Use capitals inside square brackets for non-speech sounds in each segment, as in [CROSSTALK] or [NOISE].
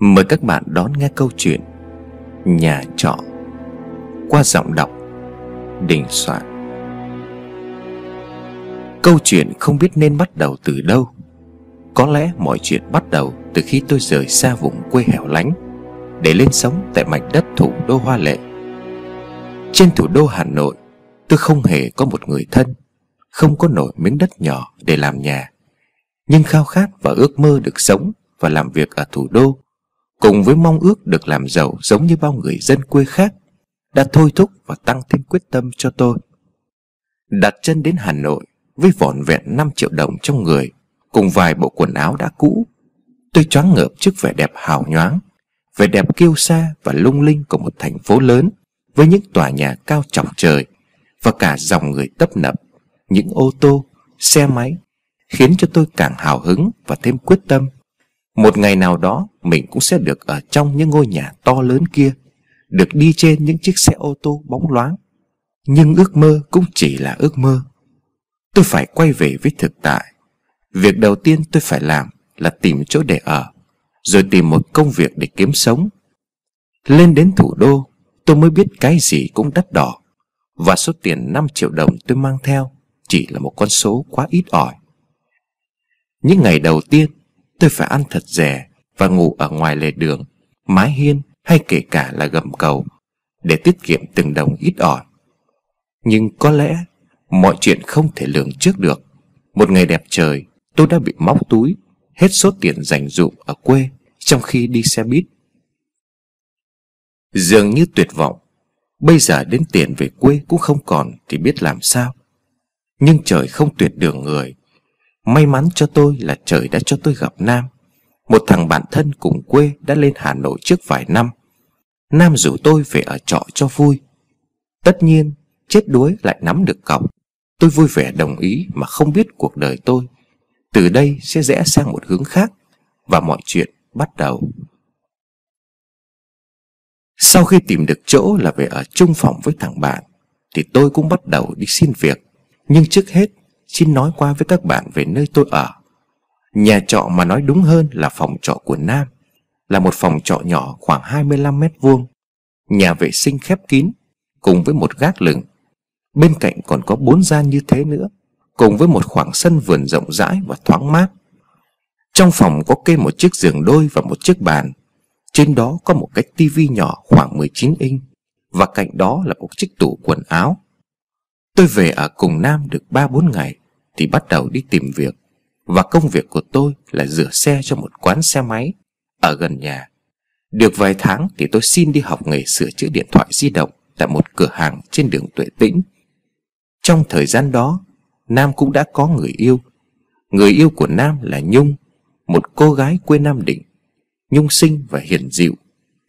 Mời các bạn đón nghe câu chuyện Nhà trọ Qua giọng đọc Đình soạn Câu chuyện không biết nên bắt đầu từ đâu Có lẽ mọi chuyện bắt đầu từ khi tôi rời xa vùng quê hẻo lánh Để lên sống tại mảnh đất thủ đô Hoa Lệ Trên thủ đô Hà Nội Tôi không hề có một người thân Không có nổi miếng đất nhỏ để làm nhà Nhưng khao khát và ước mơ được sống và làm việc ở thủ đô cùng với mong ước được làm giàu giống như bao người dân quê khác đã thôi thúc và tăng thêm quyết tâm cho tôi. Đặt chân đến Hà Nội với vỏn vẹn năm triệu đồng trong người cùng vài bộ quần áo đã cũ, tôi choáng ngợp trước vẻ đẹp hào nhoáng, vẻ đẹp kiêu xa và lung linh của một thành phố lớn với những tòa nhà cao chọc trời và cả dòng người tấp nập, những ô tô, xe máy khiến cho tôi càng hào hứng và thêm quyết tâm một ngày nào đó mình cũng sẽ được ở trong những ngôi nhà to lớn kia Được đi trên những chiếc xe ô tô bóng loáng Nhưng ước mơ cũng chỉ là ước mơ Tôi phải quay về với thực tại Việc đầu tiên tôi phải làm là tìm chỗ để ở Rồi tìm một công việc để kiếm sống Lên đến thủ đô tôi mới biết cái gì cũng đắt đỏ Và số tiền 5 triệu đồng tôi mang theo Chỉ là một con số quá ít ỏi Những ngày đầu tiên tôi phải ăn thật rẻ và ngủ ở ngoài lề đường, mái hiên hay kể cả là gầm cầu để tiết kiệm từng đồng ít ỏi. Nhưng có lẽ mọi chuyện không thể lường trước được. Một ngày đẹp trời, tôi đã bị móc túi hết số tiền dành dụm ở quê trong khi đi xe buýt. Dường như tuyệt vọng, bây giờ đến tiền về quê cũng không còn thì biết làm sao. Nhưng trời không tuyệt đường người, May mắn cho tôi là trời đã cho tôi gặp Nam Một thằng bạn thân cùng quê đã lên Hà Nội trước vài năm Nam rủ tôi về ở trọ cho vui Tất nhiên, chết đuối lại nắm được cọc Tôi vui vẻ đồng ý mà không biết cuộc đời tôi Từ đây sẽ rẽ sang một hướng khác Và mọi chuyện bắt đầu Sau khi tìm được chỗ là về ở chung phòng với thằng bạn Thì tôi cũng bắt đầu đi xin việc Nhưng trước hết xin nói qua với các bạn về nơi tôi ở. Nhà trọ mà nói đúng hơn là phòng trọ của Nam, là một phòng trọ nhỏ khoảng 25 mét vuông, nhà vệ sinh khép kín, cùng với một gác lửng. Bên cạnh còn có bốn gian như thế nữa, cùng với một khoảng sân vườn rộng rãi và thoáng mát. Trong phòng có kê một chiếc giường đôi và một chiếc bàn. Trên đó có một cái tivi nhỏ khoảng 19 inch và cạnh đó là một chiếc tủ quần áo Tôi về ở cùng Nam được 3-4 ngày Thì bắt đầu đi tìm việc Và công việc của tôi là rửa xe cho một quán xe máy Ở gần nhà Được vài tháng thì tôi xin đi học nghề sửa chữa điện thoại di động Tại một cửa hàng trên đường Tuệ Tĩnh Trong thời gian đó Nam cũng đã có người yêu Người yêu của Nam là Nhung Một cô gái quê Nam Định Nhung sinh và hiền dịu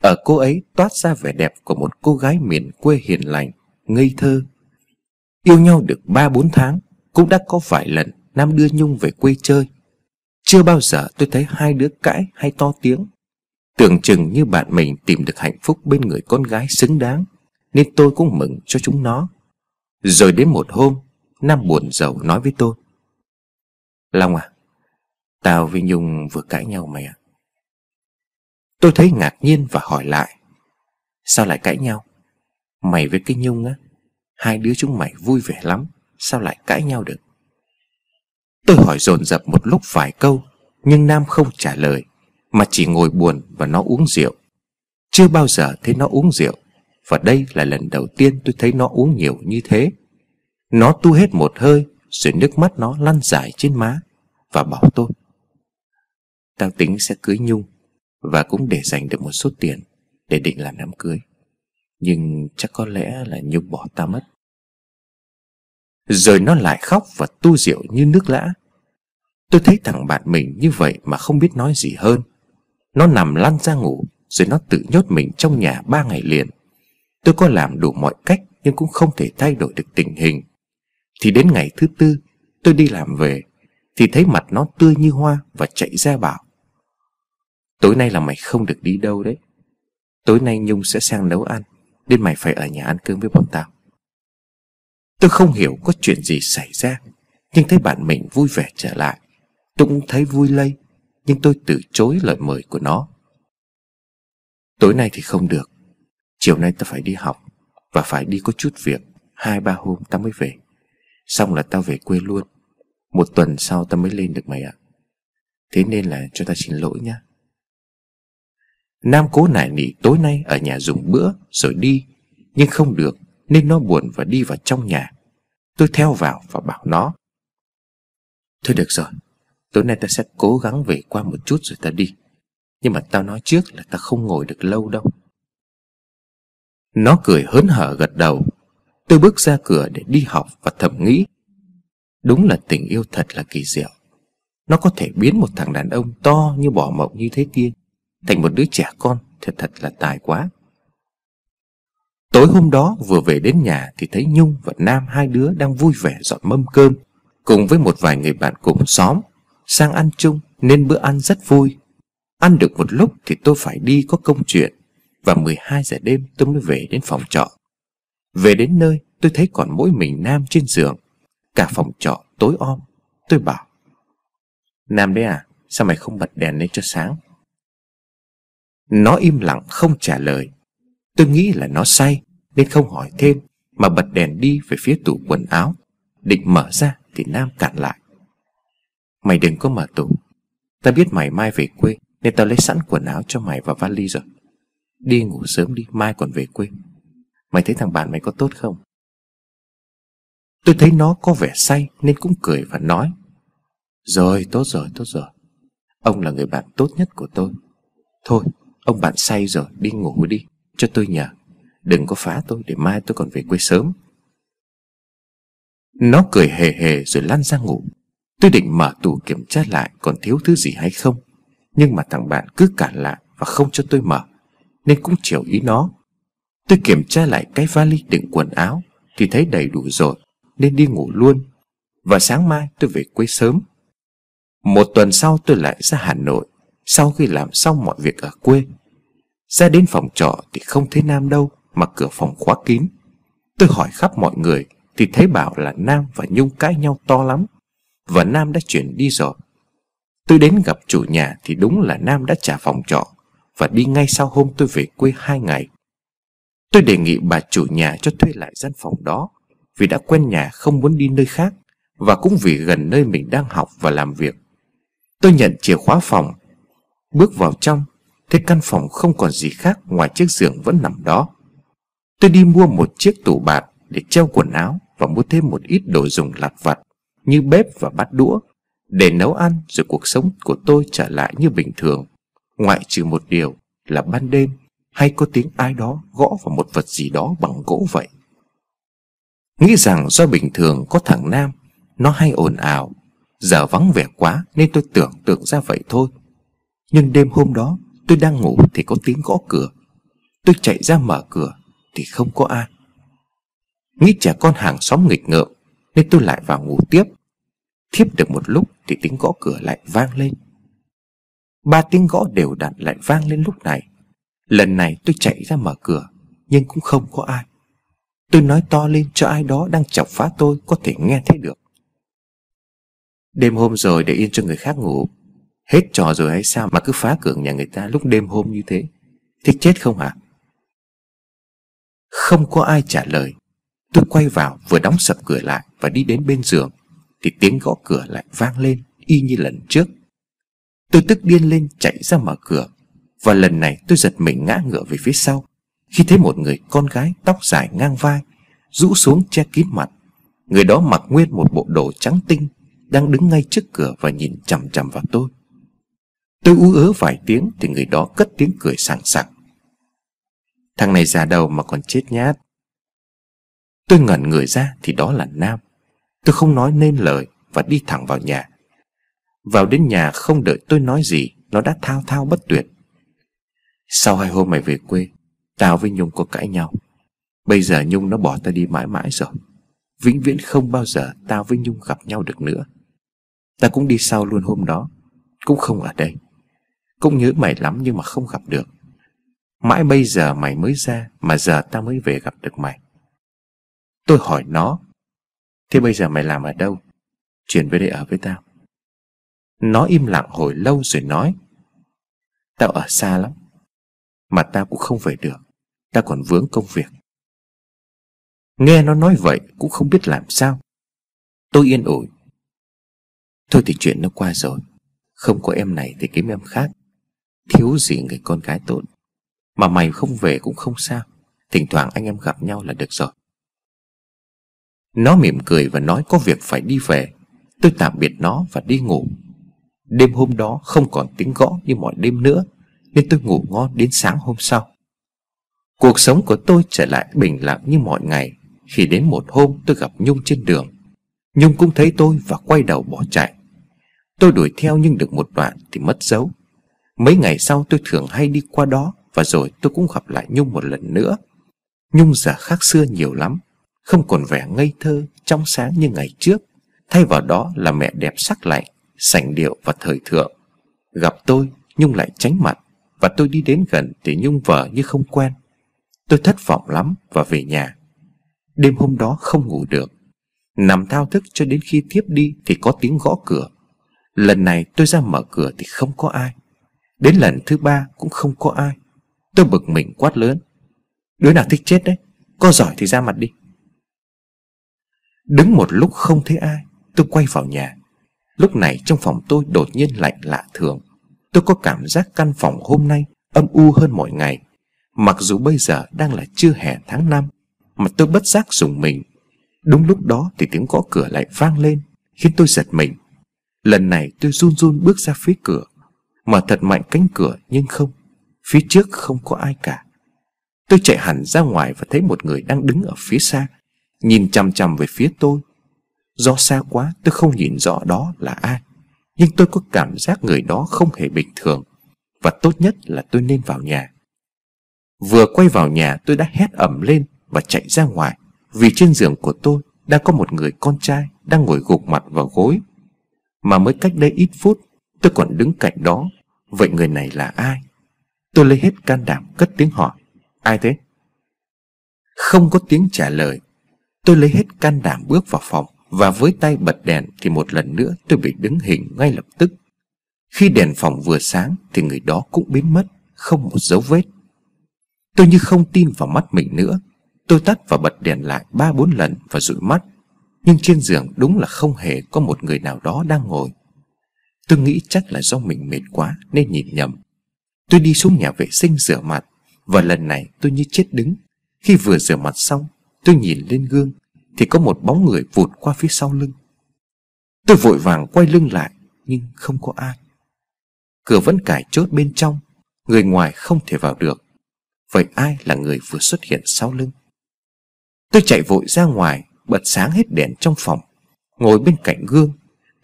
Ở cô ấy toát ra vẻ đẹp của một cô gái miền quê hiền lành Ngây thơ Yêu nhau được 3-4 tháng Cũng đã có vài lần Nam đưa Nhung về quê chơi Chưa bao giờ tôi thấy hai đứa cãi hay to tiếng Tưởng chừng như bạn mình tìm được hạnh phúc bên người con gái xứng đáng Nên tôi cũng mừng cho chúng nó Rồi đến một hôm Nam buồn giàu nói với tôi Long à Tao với Nhung vừa cãi nhau mày ạ Tôi thấy ngạc nhiên và hỏi lại Sao lại cãi nhau Mày với cái Nhung á Hai đứa chúng mày vui vẻ lắm Sao lại cãi nhau được Tôi hỏi dồn dập một lúc vài câu Nhưng Nam không trả lời Mà chỉ ngồi buồn và nó uống rượu Chưa bao giờ thấy nó uống rượu Và đây là lần đầu tiên tôi thấy nó uống nhiều như thế Nó tu hết một hơi Rồi nước mắt nó lăn dài trên má Và bảo tôi Tao tính sẽ cưới Nhung Và cũng để dành được một số tiền Để định làm đám cưới Nhưng chắc có lẽ là Nhung bỏ ta mất rồi nó lại khóc và tu rượu như nước lã Tôi thấy thằng bạn mình như vậy mà không biết nói gì hơn Nó nằm lăn ra ngủ Rồi nó tự nhốt mình trong nhà ba ngày liền Tôi có làm đủ mọi cách Nhưng cũng không thể thay đổi được tình hình Thì đến ngày thứ tư Tôi đi làm về Thì thấy mặt nó tươi như hoa Và chạy ra bảo Tối nay là mày không được đi đâu đấy Tối nay Nhung sẽ sang nấu ăn Nên mày phải ở nhà ăn cơm với bọn tao Tôi không hiểu có chuyện gì xảy ra Nhưng thấy bạn mình vui vẻ trở lại Tôi cũng thấy vui lây Nhưng tôi từ chối lời mời của nó Tối nay thì không được Chiều nay tao phải đi học Và phải đi có chút việc Hai ba hôm tao mới về Xong là tao về quê luôn Một tuần sau tao mới lên được mày ạ Thế nên là cho tao xin lỗi nhé Nam cố nải nỉ tối nay ở nhà dùng bữa Rồi đi Nhưng không được nên nó buồn và đi vào trong nhà Tôi theo vào và bảo nó Thôi được rồi Tối nay ta sẽ cố gắng về qua một chút rồi ta đi Nhưng mà tao nói trước là ta không ngồi được lâu đâu Nó cười hớn hở gật đầu Tôi bước ra cửa để đi học và thầm nghĩ Đúng là tình yêu thật là kỳ diệu Nó có thể biến một thằng đàn ông to như bỏ mộng như thế kia Thành một đứa trẻ con Thật thật là tài quá Tối hôm đó vừa về đến nhà thì thấy Nhung và Nam hai đứa đang vui vẻ dọn mâm cơm Cùng với một vài người bạn cùng xóm Sang ăn chung nên bữa ăn rất vui Ăn được một lúc thì tôi phải đi có công chuyện Và 12 giờ đêm tôi mới về đến phòng trọ Về đến nơi tôi thấy còn mỗi mình Nam trên giường Cả phòng trọ tối om Tôi bảo Nam đấy à Sao mày không bật đèn lên cho sáng Nó im lặng không trả lời Tôi nghĩ là nó say Nên không hỏi thêm Mà bật đèn đi về phía tủ quần áo Định mở ra thì Nam cản lại Mày đừng có mở tủ Ta biết mày mai về quê Nên tao lấy sẵn quần áo cho mày và vali rồi Đi ngủ sớm đi Mai còn về quê Mày thấy thằng bạn mày có tốt không Tôi thấy nó có vẻ say Nên cũng cười và nói Rồi tốt rồi tốt rồi Ông là người bạn tốt nhất của tôi Thôi ông bạn say rồi đi ngủ đi cho tôi nhờ Đừng có phá tôi để mai tôi còn về quê sớm Nó cười hề hề rồi lăn ra ngủ Tôi định mở tủ kiểm tra lại còn thiếu thứ gì hay không Nhưng mà thằng bạn cứ cản lại và không cho tôi mở Nên cũng chiều ý nó Tôi kiểm tra lại cái vali đựng quần áo Thì thấy đầy đủ rồi Nên đi ngủ luôn Và sáng mai tôi về quê sớm Một tuần sau tôi lại ra Hà Nội Sau khi làm xong mọi việc ở quê ra đến phòng trọ thì không thấy Nam đâu Mà cửa phòng khóa kín Tôi hỏi khắp mọi người Thì thấy bảo là Nam và Nhung cãi nhau to lắm Và Nam đã chuyển đi rồi Tôi đến gặp chủ nhà Thì đúng là Nam đã trả phòng trọ Và đi ngay sau hôm tôi về quê hai ngày Tôi đề nghị bà chủ nhà cho thuê lại gian phòng đó Vì đã quen nhà không muốn đi nơi khác Và cũng vì gần nơi mình đang học và làm việc Tôi nhận chìa khóa phòng Bước vào trong thấy căn phòng không còn gì khác ngoài chiếc giường vẫn nằm đó Tôi đi mua một chiếc tủ bạt để treo quần áo và mua thêm một ít đồ dùng lặt vặt như bếp và bát đũa để nấu ăn rồi cuộc sống của tôi trở lại như bình thường ngoại trừ một điều là ban đêm hay có tiếng ai đó gõ vào một vật gì đó bằng gỗ vậy nghĩ rằng do bình thường có thằng nam nó hay ồn ào giờ vắng vẻ quá nên tôi tưởng tượng ra vậy thôi nhưng đêm hôm đó Tôi đang ngủ thì có tiếng gõ cửa Tôi chạy ra mở cửa Thì không có ai Nghĩ trẻ con hàng xóm nghịch ngợm Nên tôi lại vào ngủ tiếp Thiếp được một lúc thì tiếng gõ cửa lại vang lên Ba tiếng gõ đều đặn lại vang lên lúc này Lần này tôi chạy ra mở cửa Nhưng cũng không có ai Tôi nói to lên cho ai đó đang chọc phá tôi Có thể nghe thấy được Đêm hôm rồi để yên cho người khác ngủ Hết trò rồi hay sao mà cứ phá cửa nhà người ta lúc đêm hôm như thế Thích chết không hả à? Không có ai trả lời Tôi quay vào vừa đóng sập cửa lại Và đi đến bên giường Thì tiếng gõ cửa lại vang lên Y như lần trước Tôi tức điên lên chạy ra mở cửa Và lần này tôi giật mình ngã ngửa về phía sau Khi thấy một người con gái Tóc dài ngang vai Rũ xuống che kín mặt Người đó mặc nguyên một bộ đồ trắng tinh Đang đứng ngay trước cửa và nhìn chằm chằm vào tôi Tôi ú ớ vài tiếng Thì người đó cất tiếng cười sảng sảng Thằng này già đầu mà còn chết nhát Tôi ngẩn người ra Thì đó là Nam Tôi không nói nên lời Và đi thẳng vào nhà Vào đến nhà không đợi tôi nói gì Nó đã thao thao bất tuyệt Sau hai hôm mày về quê Tao với Nhung có cãi nhau Bây giờ Nhung nó bỏ tao đi mãi mãi rồi Vĩnh viễn không bao giờ tao với Nhung gặp nhau được nữa Ta cũng đi sau luôn hôm đó Cũng không ở đây cũng nhớ mày lắm nhưng mà không gặp được Mãi bây giờ mày mới ra Mà giờ tao mới về gặp được mày Tôi hỏi nó Thế bây giờ mày làm ở đâu Chuyển về đây ở với tao Nó im lặng hồi lâu rồi nói Tao ở xa lắm Mà tao cũng không về được Tao còn vướng công việc Nghe nó nói vậy Cũng không biết làm sao Tôi yên ủi Thôi thì chuyện nó qua rồi Không có em này thì kiếm em khác thiếu gì người con gái tốn Mà mày không về cũng không sao Thỉnh thoảng anh em gặp nhau là được rồi Nó mỉm cười và nói có việc phải đi về Tôi tạm biệt nó và đi ngủ Đêm hôm đó không còn tiếng gõ như mọi đêm nữa Nên tôi ngủ ngon đến sáng hôm sau Cuộc sống của tôi trở lại bình lặng như mọi ngày Khi đến một hôm tôi gặp Nhung trên đường Nhung cũng thấy tôi và quay đầu bỏ chạy Tôi đuổi theo nhưng được một đoạn thì mất dấu Mấy ngày sau tôi thường hay đi qua đó Và rồi tôi cũng gặp lại Nhung một lần nữa Nhung giờ khác xưa nhiều lắm Không còn vẻ ngây thơ Trong sáng như ngày trước Thay vào đó là mẹ đẹp sắc lạnh sành điệu và thời thượng Gặp tôi Nhung lại tránh mặt Và tôi đi đến gần thì Nhung vợ như không quen Tôi thất vọng lắm và về nhà Đêm hôm đó không ngủ được Nằm thao thức cho đến khi tiếp đi Thì có tiếng gõ cửa Lần này tôi ra mở cửa thì không có ai Đến lần thứ ba cũng không có ai Tôi bực mình quát lớn Đứa nào thích chết đấy Có giỏi thì ra mặt đi Đứng một lúc không thấy ai Tôi quay vào nhà Lúc này trong phòng tôi đột nhiên lạnh lạ thường Tôi có cảm giác căn phòng hôm nay Âm u hơn mọi ngày Mặc dù bây giờ đang là trưa hè tháng 5 Mà tôi bất giác dùng mình Đúng lúc đó thì tiếng gõ cửa lại vang lên Khiến tôi giật mình Lần này tôi run run bước ra phía cửa mà thật mạnh cánh cửa nhưng không Phía trước không có ai cả Tôi chạy hẳn ra ngoài và thấy một người đang đứng ở phía xa Nhìn chằm chằm về phía tôi Do xa quá tôi không nhìn rõ đó là ai Nhưng tôi có cảm giác người đó không hề bình thường Và tốt nhất là tôi nên vào nhà Vừa quay vào nhà tôi đã hét ầm lên và chạy ra ngoài Vì trên giường của tôi đang có một người con trai đang ngồi gục mặt vào gối Mà mới cách đây ít phút Tôi còn đứng cạnh đó Vậy người này là ai Tôi lấy hết can đảm cất tiếng hỏi Ai thế Không có tiếng trả lời Tôi lấy hết can đảm bước vào phòng Và với tay bật đèn thì một lần nữa tôi bị đứng hình ngay lập tức Khi đèn phòng vừa sáng thì người đó cũng biến mất Không một dấu vết Tôi như không tin vào mắt mình nữa Tôi tắt và bật đèn lại ba bốn lần và dụi mắt Nhưng trên giường đúng là không hề có một người nào đó đang ngồi Tôi nghĩ chắc là do mình mệt quá nên nhìn nhầm Tôi đi xuống nhà vệ sinh rửa mặt Và lần này tôi như chết đứng Khi vừa rửa mặt xong Tôi nhìn lên gương Thì có một bóng người vụt qua phía sau lưng Tôi vội vàng quay lưng lại Nhưng không có ai Cửa vẫn cài chốt bên trong Người ngoài không thể vào được Vậy ai là người vừa xuất hiện sau lưng Tôi chạy vội ra ngoài Bật sáng hết đèn trong phòng Ngồi bên cạnh gương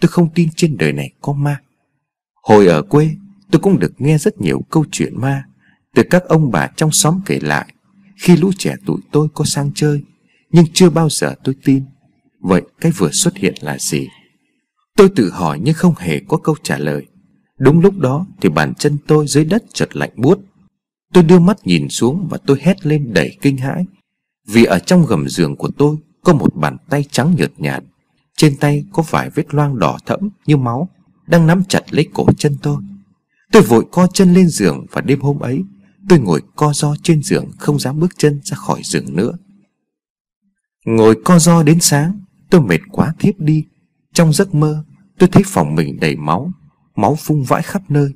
Tôi không tin trên đời này có ma Hồi ở quê tôi cũng được nghe rất nhiều câu chuyện ma Từ các ông bà trong xóm kể lại Khi lũ trẻ tuổi tôi có sang chơi Nhưng chưa bao giờ tôi tin Vậy cái vừa xuất hiện là gì Tôi tự hỏi nhưng không hề có câu trả lời Đúng lúc đó thì bàn chân tôi dưới đất chợt lạnh buốt Tôi đưa mắt nhìn xuống và tôi hét lên đầy kinh hãi Vì ở trong gầm giường của tôi có một bàn tay trắng nhợt nhạt trên tay có vài vết loang đỏ thẫm như máu Đang nắm chặt lấy cổ chân tôi Tôi vội co chân lên giường và đêm hôm ấy Tôi ngồi co do trên giường không dám bước chân ra khỏi giường nữa Ngồi co do đến sáng Tôi mệt quá thiếp đi Trong giấc mơ tôi thấy phòng mình đầy máu Máu phung vãi khắp nơi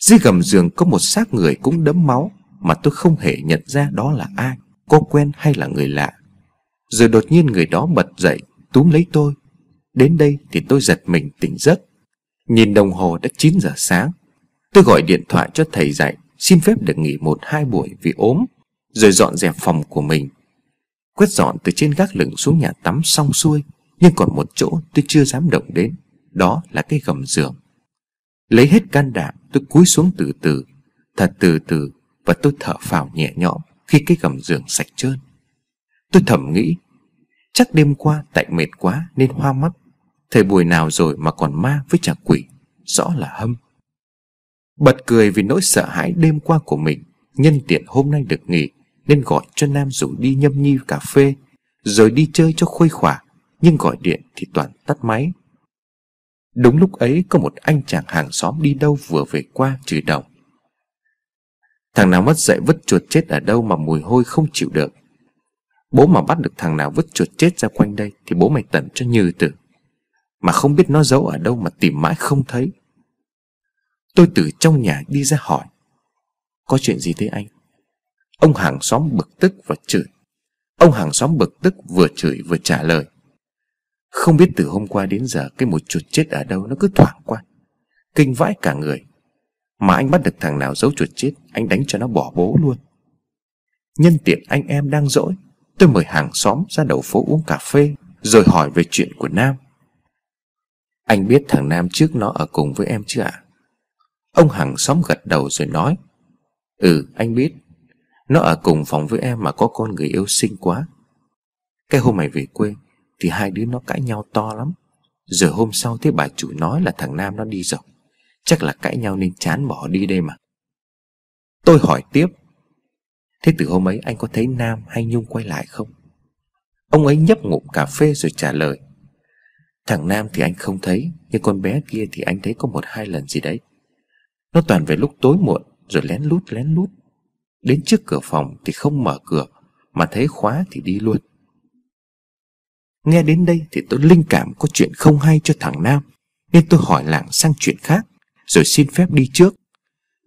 Dưới gầm giường có một xác người cũng đấm máu Mà tôi không hề nhận ra đó là ai cô quen hay là người lạ Rồi đột nhiên người đó bật dậy Túm lấy tôi Đến đây thì tôi giật mình tỉnh giấc Nhìn đồng hồ đã 9 giờ sáng Tôi gọi điện thoại cho thầy dạy Xin phép được nghỉ một hai buổi vì ốm Rồi dọn dẹp phòng của mình Quét dọn từ trên gác lửng xuống nhà tắm xong xuôi Nhưng còn một chỗ tôi chưa dám động đến Đó là cái gầm giường Lấy hết can đảm tôi cúi xuống từ từ Thật từ từ Và tôi thở phào nhẹ nhõm Khi cái gầm giường sạch trơn Tôi thầm nghĩ Chắc đêm qua tại mệt quá nên hoa mắt Thời buổi nào rồi mà còn ma với chả quỷ Rõ là hâm Bật cười vì nỗi sợ hãi đêm qua của mình Nhân tiện hôm nay được nghỉ Nên gọi cho Nam rủ đi nhâm nhi cà phê Rồi đi chơi cho khuây khỏa Nhưng gọi điện thì toàn tắt máy Đúng lúc ấy có một anh chàng hàng xóm đi đâu vừa về qua trừ đồng Thằng nào mất dạy vứt chuột chết ở đâu mà mùi hôi không chịu được Bố mà bắt được thằng nào vứt chuột chết ra quanh đây Thì bố mày tận cho như tử mà không biết nó giấu ở đâu mà tìm mãi không thấy Tôi từ trong nhà đi ra hỏi Có chuyện gì thế anh Ông hàng xóm bực tức và chửi Ông hàng xóm bực tức vừa chửi vừa trả lời Không biết từ hôm qua đến giờ Cái một chuột chết ở đâu nó cứ thoảng qua Kinh vãi cả người Mà anh bắt được thằng nào giấu chuột chết Anh đánh cho nó bỏ bố luôn Nhân tiện anh em đang dỗi Tôi mời hàng xóm ra đầu phố uống cà phê Rồi hỏi về chuyện của Nam anh biết thằng Nam trước nó ở cùng với em chưa ạ? Ông hằng xóm gật đầu rồi nói Ừ anh biết Nó ở cùng phòng với em mà có con người yêu xinh quá Cái hôm mày về quê Thì hai đứa nó cãi nhau to lắm Rồi hôm sau thấy bà chủ nói là thằng Nam nó đi rồi Chắc là cãi nhau nên chán bỏ đi đây mà Tôi hỏi tiếp Thế từ hôm ấy anh có thấy Nam hay Nhung quay lại không? Ông ấy nhấp ngụm cà phê rồi trả lời Thằng Nam thì anh không thấy Nhưng con bé kia thì anh thấy có một hai lần gì đấy Nó toàn về lúc tối muộn Rồi lén lút lén lút Đến trước cửa phòng thì không mở cửa Mà thấy khóa thì đi luôn Nghe đến đây thì tôi linh cảm có chuyện không hay cho thằng Nam Nên tôi hỏi lảng sang chuyện khác Rồi xin phép đi trước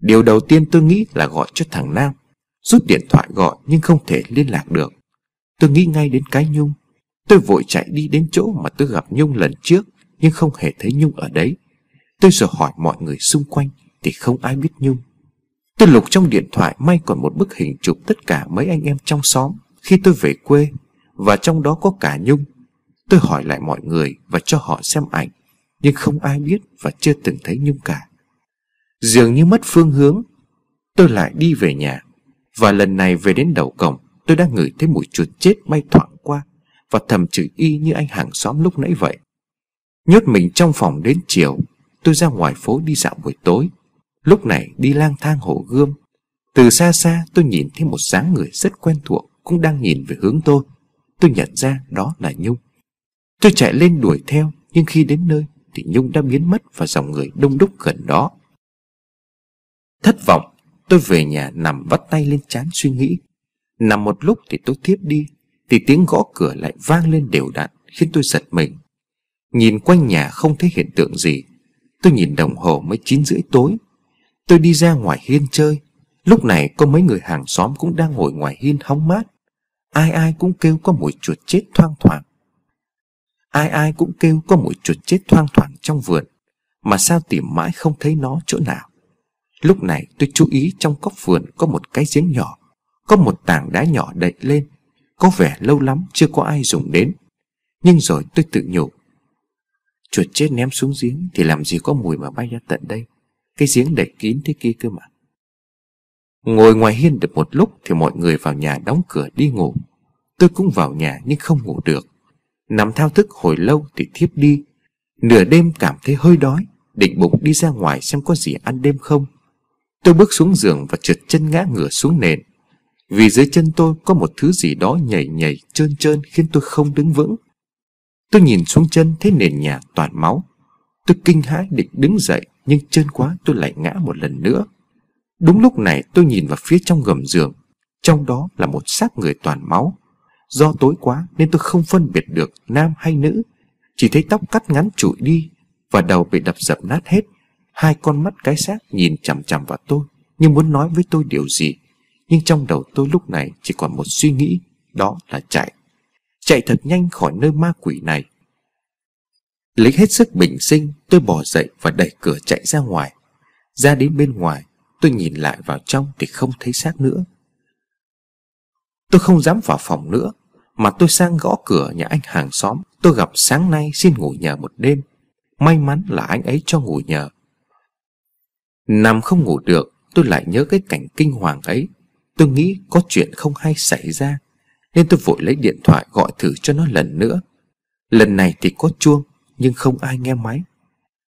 Điều đầu tiên tôi nghĩ là gọi cho thằng Nam Rút điện thoại gọi nhưng không thể liên lạc được Tôi nghĩ ngay đến cái nhung Tôi vội chạy đi đến chỗ mà tôi gặp Nhung lần trước Nhưng không hề thấy Nhung ở đấy Tôi rồi hỏi mọi người xung quanh Thì không ai biết Nhung Tôi lục trong điện thoại may còn một bức hình chụp tất cả mấy anh em trong xóm Khi tôi về quê Và trong đó có cả Nhung Tôi hỏi lại mọi người và cho họ xem ảnh Nhưng không ai biết và chưa từng thấy Nhung cả Dường như mất phương hướng Tôi lại đi về nhà Và lần này về đến đầu cổng Tôi đã ngửi thấy mùi chuột chết bay thoảng và thầm chửi y như anh hàng xóm lúc nãy vậy Nhốt mình trong phòng đến chiều Tôi ra ngoài phố đi dạo buổi tối Lúc này đi lang thang hồ gươm Từ xa xa tôi nhìn thấy một dáng người rất quen thuộc Cũng đang nhìn về hướng tôi Tôi nhận ra đó là Nhung Tôi chạy lên đuổi theo Nhưng khi đến nơi thì Nhung đã biến mất vào dòng người đông đúc gần đó Thất vọng Tôi về nhà nằm vắt tay lên chán suy nghĩ Nằm một lúc thì tôi thiếp đi thì tiếng gõ cửa lại vang lên đều đặn Khiến tôi giật mình Nhìn quanh nhà không thấy hiện tượng gì Tôi nhìn đồng hồ mới chín rưỡi tối Tôi đi ra ngoài hiên chơi Lúc này có mấy người hàng xóm cũng đang ngồi ngoài hiên hóng mát Ai ai cũng kêu có mùi chuột chết thoang thoảng Ai ai cũng kêu có mùi chuột chết thoang thoảng trong vườn Mà sao tìm mãi không thấy nó chỗ nào Lúc này tôi chú ý trong góc vườn có một cái giếng nhỏ Có một tảng đá nhỏ đậy lên có vẻ lâu lắm chưa có ai dùng đến Nhưng rồi tôi tự nhủ Chuột chết ném xuống giếng Thì làm gì có mùi mà bay ra tận đây Cái giếng đầy kín thế kia cơ mà Ngồi ngoài hiên được một lúc Thì mọi người vào nhà đóng cửa đi ngủ Tôi cũng vào nhà nhưng không ngủ được Nằm thao thức hồi lâu thì thiếp đi Nửa đêm cảm thấy hơi đói Định bụng đi ra ngoài xem có gì ăn đêm không Tôi bước xuống giường và trượt chân ngã ngửa xuống nền vì dưới chân tôi có một thứ gì đó nhảy nhảy trơn trơn khiến tôi không đứng vững Tôi nhìn xuống chân thấy nền nhà toàn máu Tôi kinh hãi định đứng dậy Nhưng chân quá tôi lại ngã một lần nữa Đúng lúc này tôi nhìn vào phía trong gầm giường Trong đó là một xác người toàn máu Do tối quá nên tôi không phân biệt được nam hay nữ Chỉ thấy tóc cắt ngắn trụi đi Và đầu bị đập dập nát hết Hai con mắt cái xác nhìn chằm chằm vào tôi Nhưng muốn nói với tôi điều gì nhưng trong đầu tôi lúc này chỉ còn một suy nghĩ Đó là chạy Chạy thật nhanh khỏi nơi ma quỷ này Lấy hết sức bình sinh Tôi bỏ dậy và đẩy cửa chạy ra ngoài Ra đến bên ngoài Tôi nhìn lại vào trong thì không thấy xác nữa Tôi không dám vào phòng nữa Mà tôi sang gõ cửa nhà anh hàng xóm Tôi gặp sáng nay xin ngủ nhờ một đêm May mắn là anh ấy cho ngủ nhờ Nằm không ngủ được Tôi lại nhớ cái cảnh kinh hoàng ấy Tôi nghĩ có chuyện không hay xảy ra Nên tôi vội lấy điện thoại gọi thử cho nó lần nữa Lần này thì có chuông Nhưng không ai nghe máy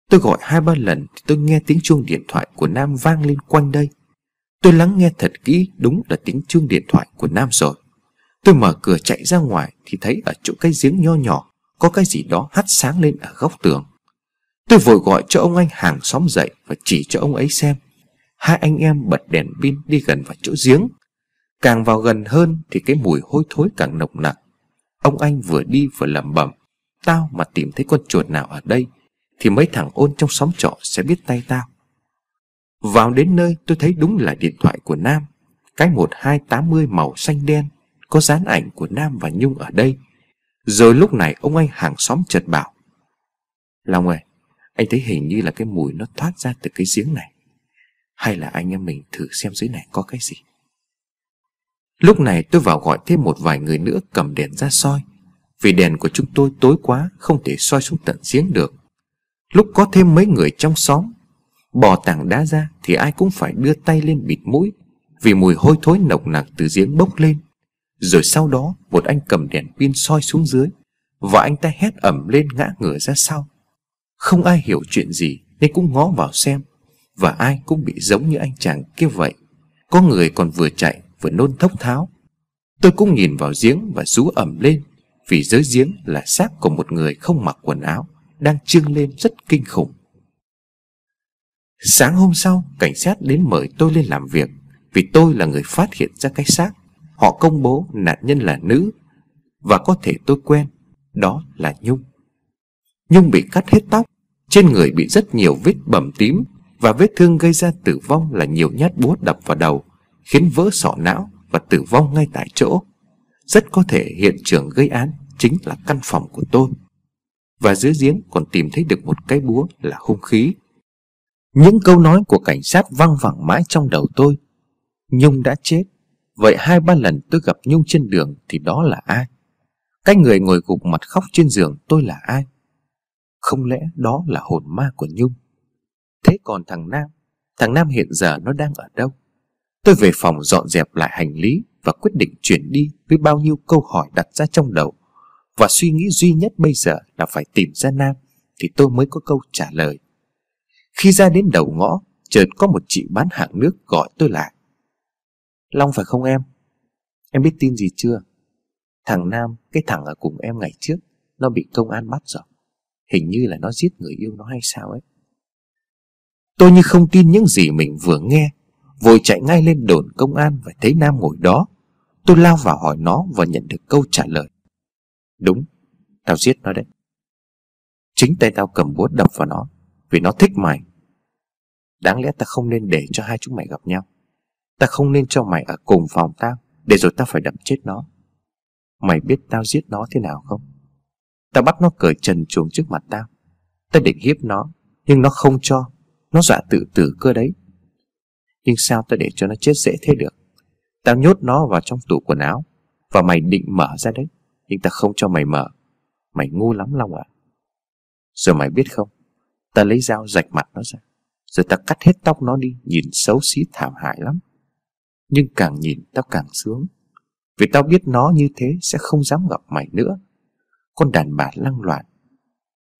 Tôi gọi hai ba lần thì tôi nghe tiếng chuông điện thoại của Nam vang lên quanh đây Tôi lắng nghe thật kỹ đúng là tiếng chuông điện thoại của Nam rồi Tôi mở cửa chạy ra ngoài thì thấy ở chỗ cái giếng nho nhỏ Có cái gì đó hắt sáng lên ở góc tường Tôi vội gọi cho ông anh hàng xóm dậy và chỉ cho ông ấy xem hai anh em bật đèn pin đi gần vào chỗ giếng. Càng vào gần hơn thì cái mùi hôi thối càng nồng nặc. Ông anh vừa đi vừa lẩm bẩm, tao mà tìm thấy con chuột nào ở đây thì mấy thằng ôn trong xóm trọ sẽ biết tay tao. Vào đến nơi tôi thấy đúng là điện thoại của Nam, cái 1280 màu xanh đen, có dán ảnh của Nam và Nhung ở đây. Rồi lúc này ông anh hàng xóm chợt bảo: "Long ơi, anh thấy hình như là cái mùi nó thoát ra từ cái giếng này." Hay là anh em mình thử xem dưới này có cái gì Lúc này tôi vào gọi thêm một vài người nữa cầm đèn ra soi Vì đèn của chúng tôi tối quá không thể soi xuống tận giếng được Lúc có thêm mấy người trong xóm Bò tảng đá ra thì ai cũng phải đưa tay lên bịt mũi Vì mùi hôi thối nồng nặc từ giếng bốc lên Rồi sau đó một anh cầm đèn pin soi xuống dưới Và anh ta hét ẩm lên ngã ngửa ra sau Không ai hiểu chuyện gì nên cũng ngó vào xem và ai cũng bị giống như anh chàng kia vậy Có người còn vừa chạy vừa nôn thốc tháo Tôi cũng nhìn vào giếng và rú ẩm lên Vì dưới giếng là xác của một người không mặc quần áo Đang trương lên rất kinh khủng Sáng hôm sau cảnh sát đến mời tôi lên làm việc Vì tôi là người phát hiện ra cái xác Họ công bố nạn nhân là nữ Và có thể tôi quen Đó là Nhung Nhung bị cắt hết tóc Trên người bị rất nhiều vết bầm tím và vết thương gây ra tử vong là nhiều nhát búa đập vào đầu khiến vỡ sọ não và tử vong ngay tại chỗ rất có thể hiện trường gây án chính là căn phòng của tôi và dưới giếng còn tìm thấy được một cái búa là hung khí những câu nói của cảnh sát văng vẳng mãi trong đầu tôi nhung đã chết vậy hai ba lần tôi gặp nhung trên đường thì đó là ai cái người ngồi gục mặt khóc trên giường tôi là ai không lẽ đó là hồn ma của nhung Thế còn thằng Nam Thằng Nam hiện giờ nó đang ở đâu Tôi về phòng dọn dẹp lại hành lý Và quyết định chuyển đi Với bao nhiêu câu hỏi đặt ra trong đầu Và suy nghĩ duy nhất bây giờ Là phải tìm ra Nam Thì tôi mới có câu trả lời Khi ra đến đầu ngõ Chợt có một chị bán hàng nước gọi tôi lại Long phải không em Em biết tin gì chưa Thằng Nam, cái thằng ở cùng em ngày trước Nó bị công an bắt rồi Hình như là nó giết người yêu nó hay sao ấy Tôi như không tin những gì mình vừa nghe Vội chạy ngay lên đồn công an và thấy Nam ngồi đó Tôi lao vào hỏi nó và nhận được câu trả lời Đúng, tao giết nó đấy Chính tay tao cầm búa đập vào nó Vì nó thích mày Đáng lẽ ta không nên để cho hai chúng mày gặp nhau Ta không nên cho mày ở cùng phòng tao Để rồi tao phải đập chết nó Mày biết tao giết nó thế nào không? Tao bắt nó cởi trần chuồng trước mặt tao Tao định hiếp nó Nhưng nó không cho nó dọa tự tử cơ đấy Nhưng sao tao để cho nó chết dễ thế được Tao nhốt nó vào trong tủ quần áo Và mày định mở ra đấy Nhưng tao không cho mày mở Mày ngu lắm Long ạ Rồi mày biết không Ta lấy dao rạch mặt nó ra Rồi ta cắt hết tóc nó đi Nhìn xấu xí thảm hại lắm Nhưng càng nhìn tao càng sướng Vì tao biết nó như thế Sẽ không dám gặp mày nữa Con đàn bà lăng loạn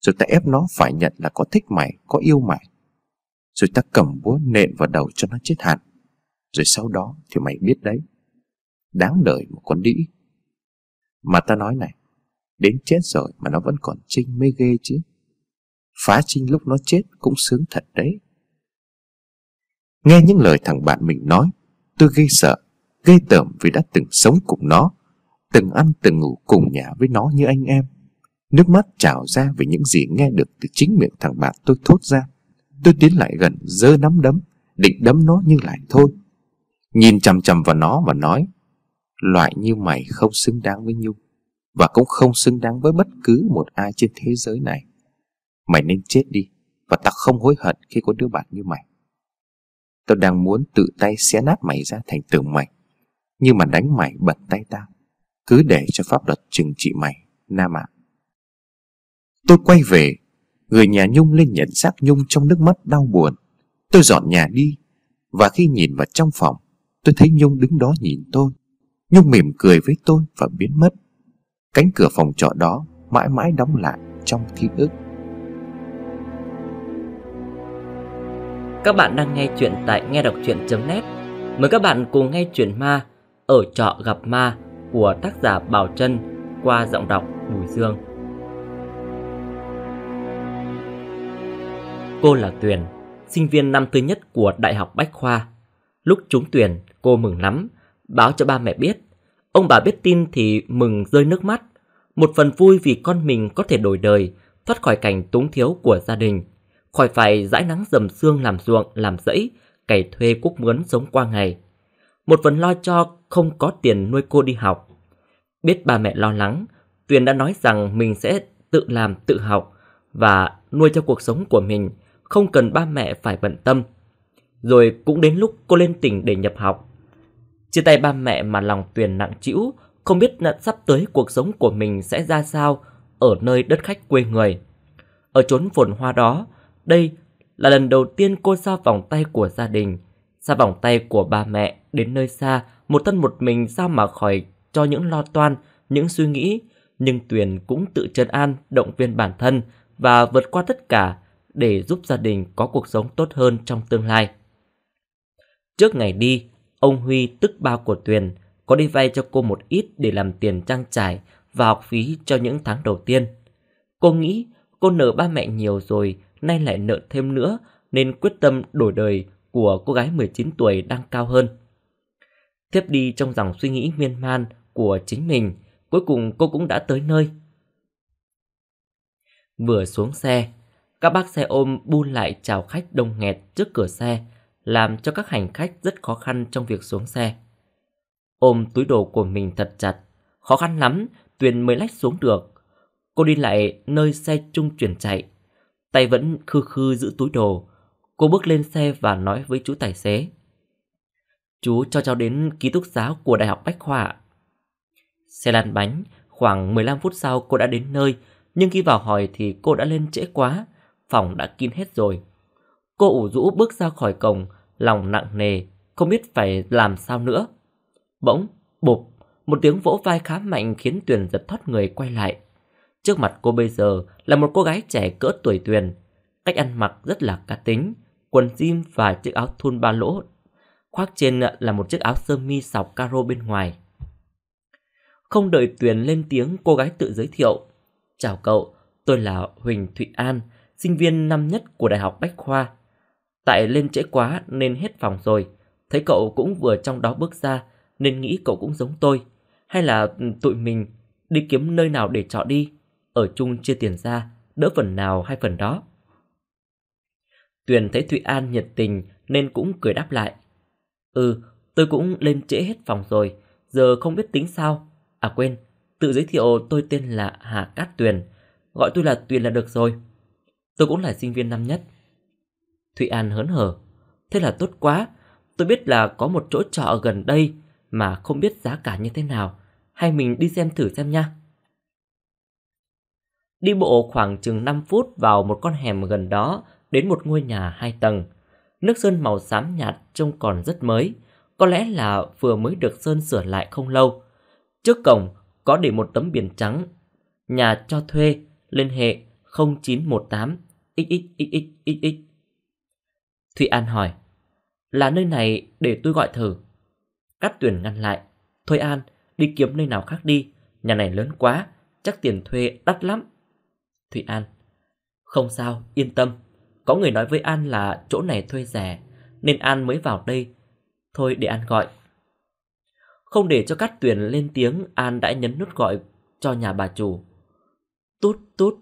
Rồi ta ép nó phải nhận là có thích mày Có yêu mày rồi ta cầm búa nện vào đầu cho nó chết hẳn Rồi sau đó thì mày biết đấy Đáng đời một con đĩ Mà ta nói này Đến chết rồi mà nó vẫn còn trinh mê ghê chứ Phá trinh lúc nó chết cũng sướng thật đấy Nghe những lời thằng bạn mình nói Tôi ghê sợ Ghê tởm vì đã từng sống cùng nó Từng ăn từng ngủ cùng nhà với nó như anh em Nước mắt trào ra vì những gì nghe được từ chính miệng thằng bạn tôi thốt ra Tôi tiến lại gần dơ nắm đấm Định đấm nó nhưng lại thôi Nhìn chằm chằm vào nó và nói Loại như mày không xứng đáng với Nhung Và cũng không xứng đáng với bất cứ một ai trên thế giới này Mày nên chết đi Và ta không hối hận khi có đứa bạn như mày Tao đang muốn tự tay xé nát mày ra thành tường mày Nhưng mà đánh mày bật tay tao Cứ để cho pháp luật trừng trị mày Nam ạ Tôi quay về Người nhà Nhung lên nhận xác Nhung trong nước mắt đau buồn Tôi dọn nhà đi Và khi nhìn vào trong phòng Tôi thấy Nhung đứng đó nhìn tôi Nhung mỉm cười với tôi và biến mất Cánh cửa phòng trọ đó mãi mãi đóng lại trong ký ức Các bạn đang nghe chuyện tại nghe đọc truyện net Mời các bạn cùng nghe chuyện ma Ở trọ gặp ma của tác giả Bảo Trân qua giọng đọc Bùi Dương Cô là Tuyền, sinh viên năm thứ nhất của Đại học Bách Khoa. Lúc trúng tuyển, cô mừng lắm, báo cho ba mẹ biết. Ông bà biết tin thì mừng rơi nước mắt. Một phần vui vì con mình có thể đổi đời, thoát khỏi cảnh túng thiếu của gia đình. Khỏi phải dãi nắng dầm xương làm ruộng, làm rẫy, cày thuê quốc mướn sống qua ngày. Một phần lo cho không có tiền nuôi cô đi học. Biết ba mẹ lo lắng, Tuyền đã nói rằng mình sẽ tự làm tự học và nuôi cho cuộc sống của mình – không cần ba mẹ phải bận tâm. Rồi cũng đến lúc cô lên tỉnh để nhập học. Chia tay ba mẹ mà lòng Tuyền nặng trĩu, không biết là sắp tới cuộc sống của mình sẽ ra sao ở nơi đất khách quê người. Ở chốn phồn hoa đó, đây là lần đầu tiên cô xa vòng tay của gia đình, xa vòng tay của ba mẹ đến nơi xa, một thân một mình sao mà khỏi cho những lo toan, những suy nghĩ, nhưng Tuyền cũng tự trấn an, động viên bản thân và vượt qua tất cả để giúp gia đình có cuộc sống tốt hơn trong tương lai. Trước ngày đi, ông Huy tức ba của Tuyền có đi vay cho cô một ít để làm tiền trang trải và học phí cho những tháng đầu tiên. Cô nghĩ cô nợ ba mẹ nhiều rồi, nay lại nợ thêm nữa nên quyết tâm đổi đời của cô gái 19 tuổi đang cao hơn. Tiếp đi trong dòng suy nghĩ miên man của chính mình, cuối cùng cô cũng đã tới nơi. Vừa xuống xe, các bác xe ôm bu lại chào khách đông nghẹt trước cửa xe, làm cho các hành khách rất khó khăn trong việc xuống xe. Ôm túi đồ của mình thật chặt, khó khăn lắm Tuyền mới lách xuống được. Cô đi lại nơi xe trung chuyển chạy, tay vẫn khư khư giữ túi đồ. Cô bước lên xe và nói với chú tài xế. Chú cho cháu đến ký túc xá của Đại học Bách Khoa. Xe lăn bánh, khoảng 15 phút sau cô đã đến nơi, nhưng khi vào hỏi thì cô đã lên trễ quá, phòng đã kín hết rồi. Cô ủ rũ bước ra khỏi cổng, lòng nặng nề, không biết phải làm sao nữa. Bỗng, bụp, một tiếng vỗ vai khá mạnh khiến Tuyền giật thoát người quay lại. Trước mặt cô bây giờ là một cô gái trẻ cỡ tuổi Tuyền, cách ăn mặc rất là cá tính, quần jean và chiếc áo thun ba lỗ. Khoác trên là một chiếc áo sơ mi sọc caro bên ngoài. Không đợi Tuyền lên tiếng, cô gái tự giới thiệu. Chào cậu, tôi là Huỳnh Thụy An, sinh viên năm nhất của Đại học Bách Khoa. Tại lên trễ quá nên hết phòng rồi, thấy cậu cũng vừa trong đó bước ra nên nghĩ cậu cũng giống tôi. Hay là ừ, tụi mình đi kiếm nơi nào để trọ đi, ở chung chia tiền ra, đỡ phần nào hay phần đó. Tuyền thấy Thụy An nhiệt tình nên cũng cười đáp lại. Ừ, tôi cũng lên trễ hết phòng rồi, giờ không biết tính sao. À quên, tự giới thiệu tôi tên là Hà Cát Tuyền, gọi tôi là Tuyền là được rồi. Tôi cũng là sinh viên năm nhất. Thụy An hớn hở. Thế là tốt quá. Tôi biết là có một chỗ trọ gần đây mà không biết giá cả như thế nào. Hay mình đi xem thử xem nha. Đi bộ khoảng chừng 5 phút vào một con hẻm gần đó đến một ngôi nhà hai tầng. Nước sơn màu xám nhạt trông còn rất mới, có lẽ là vừa mới được sơn sửa lại không lâu. Trước cổng có để một tấm biển trắng. Nhà cho thuê, liên hệ 0918 xxxxx. Thụy An hỏi, là nơi này để tôi gọi thử. Cát tuyển ngăn lại, thôi An, đi kiếm nơi nào khác đi, nhà này lớn quá, chắc tiền thuê đắt lắm. Thụy An, không sao, yên tâm, có người nói với An là chỗ này thuê rẻ, nên An mới vào đây. Thôi để An gọi. Không để cho Cát Tuyền lên tiếng, An đã nhấn nút gọi cho nhà bà chủ. Tút tút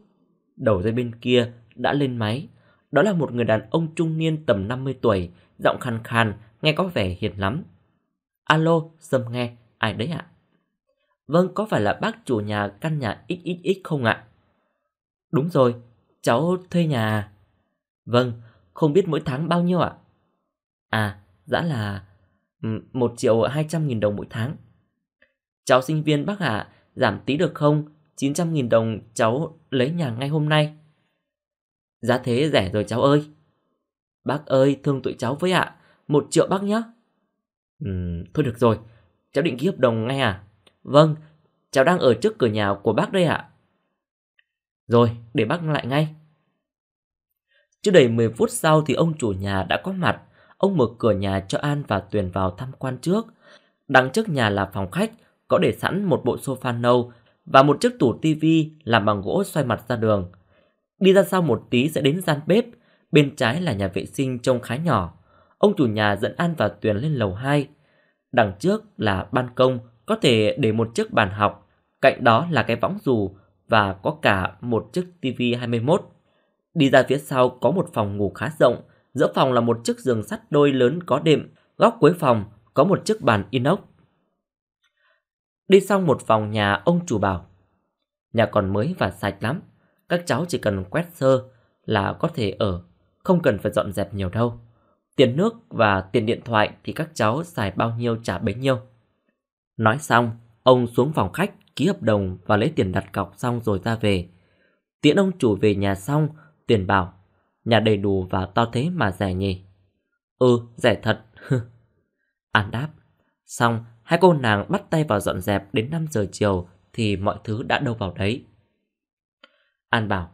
Đầu dây bên kia đã lên máy. Đó là một người đàn ông trung niên tầm 50 tuổi, giọng khàn khàn, nghe có vẻ hiền lắm. Alo, Sâm nghe, ai đấy ạ? Vâng, có phải là bác chủ nhà căn nhà XXX không ạ? Đúng rồi, cháu thuê nhà. Vâng, không biết mỗi tháng bao nhiêu ạ? À? dã là 1 triệu 200 nghìn đồng mỗi tháng. Cháu sinh viên bác ạ, à, giảm tí được không? 900.000 đồng cháu lấy nhà ngay hôm nay. Giá thế rẻ rồi cháu ơi. Bác ơi, thương tụi cháu với ạ. À. Một triệu bác nhé. Ừ, thôi được rồi. Cháu định ký hợp đồng ngay à? Vâng, cháu đang ở trước cửa nhà của bác đây ạ. À? Rồi, để bác lại ngay. Chưa đầy 10 phút sau thì ông chủ nhà đã có mặt. Ông mở cửa nhà cho An và Tuyền vào tham quan trước. Đằng trước nhà là phòng khách, có để sẵn một bộ sofa nâu và một chiếc tủ tivi làm bằng gỗ xoay mặt ra đường. Đi ra sau một tí sẽ đến gian bếp, bên trái là nhà vệ sinh trông khá nhỏ. Ông chủ nhà dẫn An và Tuyền lên lầu 2. Đằng trước là ban công, có thể để một chiếc bàn học, cạnh đó là cái võng dù và có cả một chiếc tivi 21. Đi ra phía sau có một phòng ngủ khá rộng, giữa phòng là một chiếc giường sắt đôi lớn có đệm, góc cuối phòng có một chiếc bàn inox. Đi xong một vòng nhà ông chủ bảo Nhà còn mới và sạch lắm Các cháu chỉ cần quét sơ là có thể ở Không cần phải dọn dẹp nhiều đâu Tiền nước và tiền điện thoại thì các cháu xài bao nhiêu trả bấy nhiêu Nói xong Ông xuống phòng khách ký hợp đồng và lấy tiền đặt cọc xong rồi ra về Tiễn ông chủ về nhà xong Tiền bảo Nhà đầy đủ và to thế mà rẻ nhỉ Ừ rẻ thật [LAUGHS] An đáp Xong Hai cô nàng bắt tay vào dọn dẹp đến 5 giờ chiều thì mọi thứ đã đâu vào đấy. An bảo,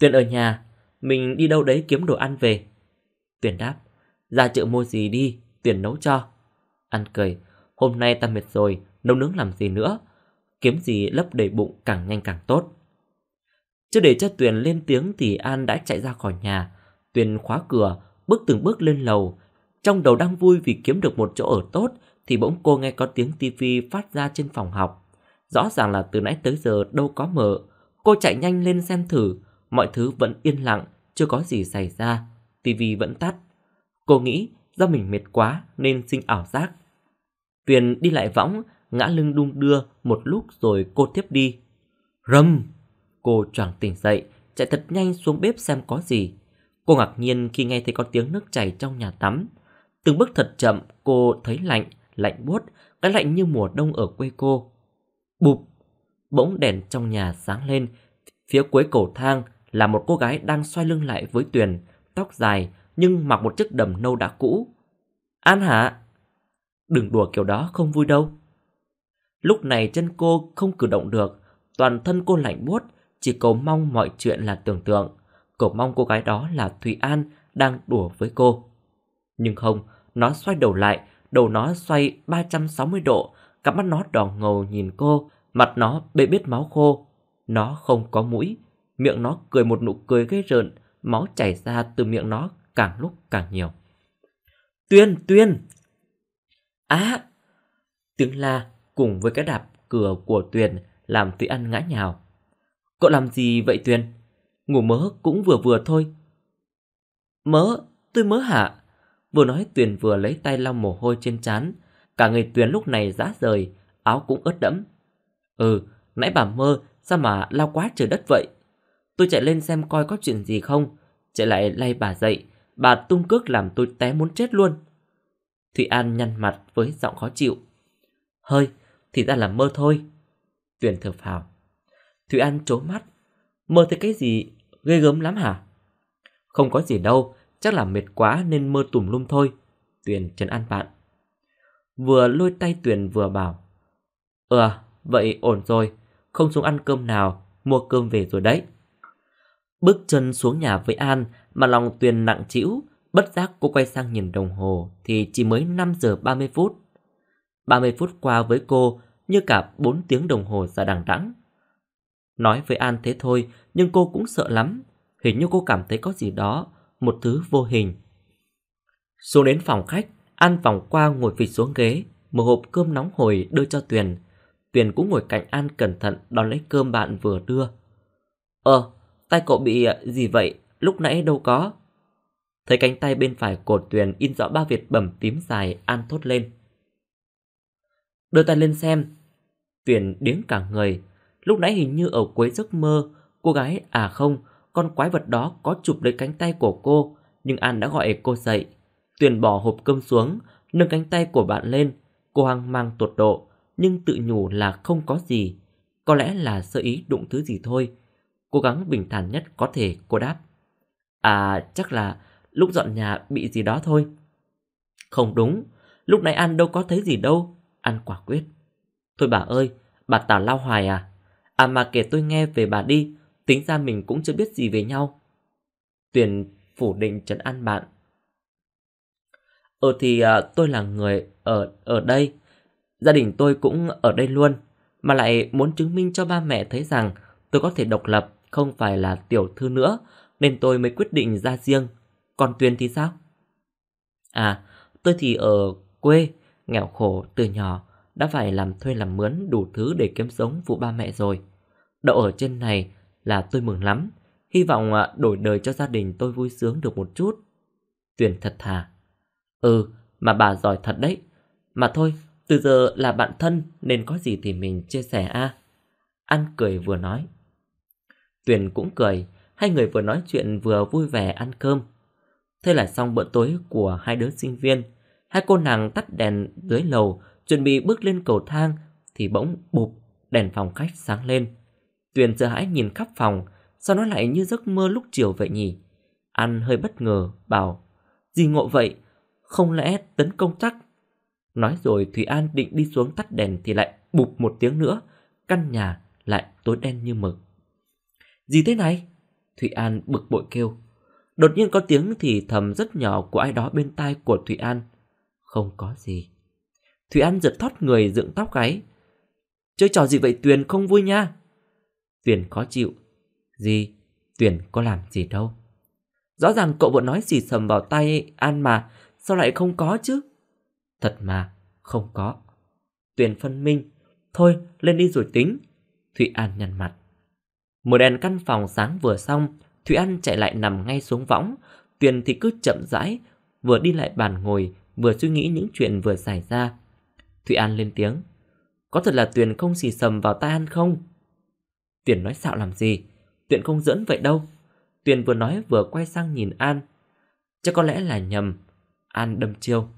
Tuyền ở nhà, mình đi đâu đấy kiếm đồ ăn về. Tuyền đáp, ra chợ mua gì đi, Tuyền nấu cho. An cười, hôm nay ta mệt rồi, nấu nướng làm gì nữa. Kiếm gì lấp đầy bụng càng nhanh càng tốt. Chưa để cho Tuyền lên tiếng thì An đã chạy ra khỏi nhà. Tuyền khóa cửa, bước từng bước lên lầu. Trong đầu đang vui vì kiếm được một chỗ ở tốt thì bỗng cô nghe có tiếng tivi phát ra trên phòng học. Rõ ràng là từ nãy tới giờ đâu có mở. Cô chạy nhanh lên xem thử, mọi thứ vẫn yên lặng, chưa có gì xảy ra. Tivi vẫn tắt. Cô nghĩ do mình mệt quá nên sinh ảo giác. Tuyền đi lại võng, ngã lưng đung đưa một lúc rồi cô tiếp đi. Rầm! Cô choàng tỉnh dậy, chạy thật nhanh xuống bếp xem có gì. Cô ngạc nhiên khi nghe thấy có tiếng nước chảy trong nhà tắm. Từng bước thật chậm, cô thấy lạnh, lạnh buốt, cái lạnh như mùa đông ở quê cô. Bụp, bỗng đèn trong nhà sáng lên, phía cuối cầu thang là một cô gái đang xoay lưng lại với Tuyền, tóc dài nhưng mặc một chiếc đầm nâu đã cũ. An hả? Đừng đùa kiểu đó không vui đâu. Lúc này chân cô không cử động được, toàn thân cô lạnh buốt, chỉ cầu mong mọi chuyện là tưởng tượng. Cầu mong cô gái đó là Thùy An đang đùa với cô. Nhưng không, nó xoay đầu lại đầu nó xoay 360 độ, cặp mắt nó đỏ ngầu nhìn cô, mặt nó bê bết máu khô. Nó không có mũi, miệng nó cười một nụ cười ghê rợn, máu chảy ra từ miệng nó càng lúc càng nhiều. Tuyên, Tuyên! Á! À, tiếng la cùng với cái đạp cửa của Tuyền làm Tuy An ngã nhào. Cậu làm gì vậy Tuyền? Ngủ mớ cũng vừa vừa thôi. Mớ? Tôi mớ hả? Vừa nói Tuyền vừa lấy tay lau mồ hôi trên trán Cả người Tuyền lúc này rã rời Áo cũng ướt đẫm Ừ, nãy bà mơ Sao mà lao quá trời đất vậy Tôi chạy lên xem coi có chuyện gì không Chạy lại lay bà dậy Bà tung cước làm tôi té muốn chết luôn Thụy An nhăn mặt với giọng khó chịu Hơi, thì ra là mơ thôi Tuyền thở phào Thụy An trố mắt Mơ thấy cái gì ghê gớm lắm hả Không có gì đâu Chắc là mệt quá nên mơ tùm lum thôi Tuyền trấn an bạn Vừa lôi tay Tuyền vừa bảo Ờ à, vậy ổn rồi Không xuống ăn cơm nào Mua cơm về rồi đấy Bước chân xuống nhà với An Mà lòng Tuyền nặng trĩu Bất giác cô quay sang nhìn đồng hồ Thì chỉ mới năm giờ ba mươi phút ba mươi phút qua với cô Như cả bốn tiếng đồng hồ ra đằng đẵng Nói với An thế thôi Nhưng cô cũng sợ lắm Hình như cô cảm thấy có gì đó một thứ vô hình. Xuống đến phòng khách, An vòng qua ngồi phịch xuống ghế, một hộp cơm nóng hồi đưa cho Tuyền. Tuyền cũng ngồi cạnh An cẩn thận đón lấy cơm bạn vừa đưa. Ờ, tay cậu bị à, gì vậy? Lúc nãy đâu có. Thấy cánh tay bên phải của Tuyền in rõ ba việt bầm tím dài, An thốt lên. Đưa tay lên xem. Tuyền điếng cả người. Lúc nãy hình như ở cuối giấc mơ, cô gái à không, con quái vật đó có chụp lấy cánh tay của cô, nhưng An đã gọi cô dậy. Tuyền bỏ hộp cơm xuống, nâng cánh tay của bạn lên. Cô hoang mang tột độ, nhưng tự nhủ là không có gì. Có lẽ là sơ ý đụng thứ gì thôi. Cố gắng bình thản nhất có thể, cô đáp. À, chắc là lúc dọn nhà bị gì đó thôi. Không đúng, lúc nãy An đâu có thấy gì đâu. An quả quyết. Thôi bà ơi, bà tào lao hoài à? À mà kể tôi nghe về bà đi, Tính ra mình cũng chưa biết gì về nhau Tuyền phủ định trấn an bạn Ờ thì à, tôi là người ở ở đây Gia đình tôi cũng ở đây luôn Mà lại muốn chứng minh cho ba mẹ thấy rằng Tôi có thể độc lập Không phải là tiểu thư nữa Nên tôi mới quyết định ra riêng Còn Tuyền thì sao À tôi thì ở quê Nghèo khổ từ nhỏ Đã phải làm thuê làm mướn đủ thứ để kiếm sống phụ ba mẹ rồi Đậu ở trên này là tôi mừng lắm, hy vọng à, đổi đời cho gia đình tôi vui sướng được một chút. Tuyền thật thà. Ừ, mà bà giỏi thật đấy. Mà thôi, từ giờ là bạn thân nên có gì thì mình chia sẻ a. An cười vừa nói. Tuyền cũng cười, hai người vừa nói chuyện vừa vui vẻ ăn cơm. Thế là xong bữa tối của hai đứa sinh viên, hai cô nàng tắt đèn dưới lầu, chuẩn bị bước lên cầu thang thì bỗng bụp đèn phòng khách sáng lên. Tuyền sợ hãi nhìn khắp phòng, sao nó lại như giấc mơ lúc chiều vậy nhỉ? An hơi bất ngờ, bảo, gì ngộ vậy? Không lẽ tấn công chắc? Nói rồi Thủy An định đi xuống tắt đèn thì lại bụp một tiếng nữa, căn nhà lại tối đen như mực. Gì thế này? Thủy An bực bội kêu. Đột nhiên có tiếng thì thầm rất nhỏ của ai đó bên tai của Thủy An. Không có gì. Thủy An giật thoát người dựng tóc gáy. Chơi trò gì vậy Tuyền không vui nha? Tuyền khó chịu Gì? Tuyền có làm gì đâu Rõ ràng cậu vừa nói xì sầm vào tay An mà Sao lại không có chứ Thật mà không có Tuyền phân minh Thôi lên đi rồi tính Thụy An nhăn mặt Một đèn căn phòng sáng vừa xong Thụy An chạy lại nằm ngay xuống võng Tuyền thì cứ chậm rãi Vừa đi lại bàn ngồi Vừa suy nghĩ những chuyện vừa xảy ra Thụy An lên tiếng Có thật là Tuyền không xì sầm vào tay An không? Tuyền nói xạo làm gì Tuyền không dẫn vậy đâu Tuyền vừa nói vừa quay sang nhìn An Chắc có lẽ là nhầm An đâm chiêu